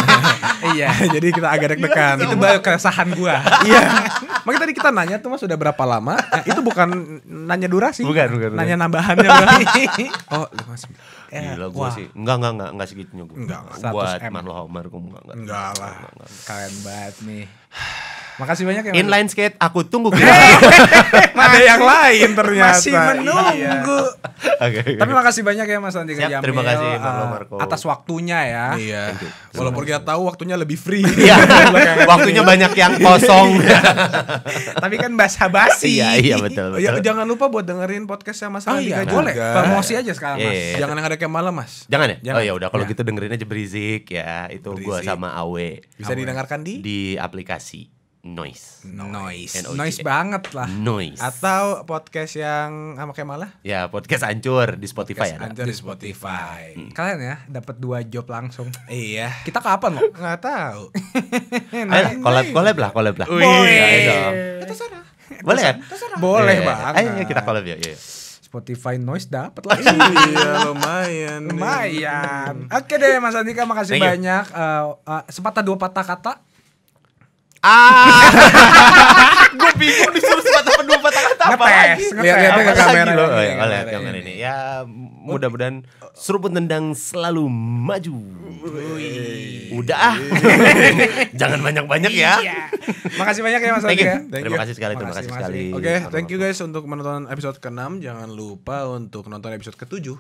*laughs* iya, *laughs* jadi kita agak iya, deg-degan. itu baru keresahan gua. *laughs* iya. Makanya tadi kita nanya tuh Mas sudah berapa lama? Nah, itu bukan nanya durasi. Bukan, bukan. Nanya nambahannya berarti. oh, Mas. Eh, Gila gue sih. Enggak, enggak, enggak, enggak segitunya gue. Enggak, Buat Marlo Omar gue enggak, enggak. lah. Enggak, Keren banget nih. Makasih banyak ya. Inline skate aku tunggu. *laughs* Ada yang lain ternyata. Masih iya. menunggu. okay, Tapi makasih banyak ya Mas Andi Siap, Jamil, Terima kasih uh, eh, Marco. Atas waktunya ya. Iya. Walaupun kita tahu waktunya lebih free. *laughs* Iya. waktunya banyak yang kosong. Iya. *laughs* Tapi kan basa-basi. iya, iya betul. Ya, jangan lupa buat dengerin podcastnya Mas oh Andi oh, iya, boleh. Iya. Promosi aja sekarang Mas. Jangan yang ada kayak malam Mas. Jangan ya? Oh jangan. Oh ya udah kalau gitu dengerin aja berisik ya. Itu gue sama Awe. Bisa didengarkan di di aplikasi dikasih noise. Noise. E. Noise banget lah. Noise. Atau podcast yang sama kayak malah? Ya, podcast hancur di Spotify podcast ya. Hancur di Spotify. Hmm. Kalian ya dapat dua job langsung. iya. Kita kapan loh? Nggak tahu. *laughs* Nah, ayo, collab, collab lah, collab lah. Boleh. Kita eh, Boleh kan? Boleh eh, banget. Ayo kita collab ya. Iya. Spotify noise dapat lah. iya lumayan. Lumayan. Oke deh Mas Andika makasih banyak. Uh, uh, sepatah dua patah kata Ah. *laughs* gue bingung disuruh sepatah penuh patah kata apa lagi. Ngetes, lihat ke kamera. Oh, iya, iya, iya, lihat kamera ini. Ya mudah-mudahan seruput tendang selalu maju. Udah ah. *laughs* Jangan banyak-banyak ya. Makasih banyak ya Mas Odi Terima kasih sekali, terima kasih sekali. Oke, thank you guys untuk menonton episode ke-6. Jangan lupa untuk nonton episode ke-7.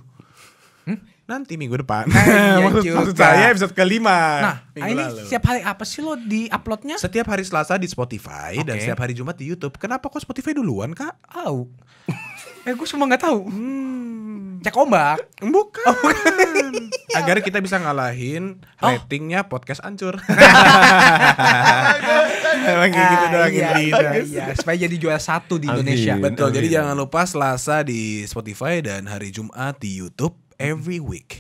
Hmm? Nanti minggu depan. Nah, *laughs* maksud, juga. maksud saya episode kelima. Nah, ini lalu. setiap hari apa sih lo di uploadnya? Setiap hari Selasa di Spotify okay. dan setiap hari Jumat di YouTube. Kenapa kok Spotify duluan kak? Oh. eh gue semua nggak tahu. Hmm. Cek ombak. Bukan. Oh, bukan. *laughs* Agar kita bisa ngalahin oh. ratingnya podcast ancur. *laughs* Emang kayak gitu ah, doang iya, iya, iya. Supaya jadi juara satu di Indonesia. Betul. Amin. Jadi jangan lupa Selasa di Spotify dan hari Jumat di YouTube every week.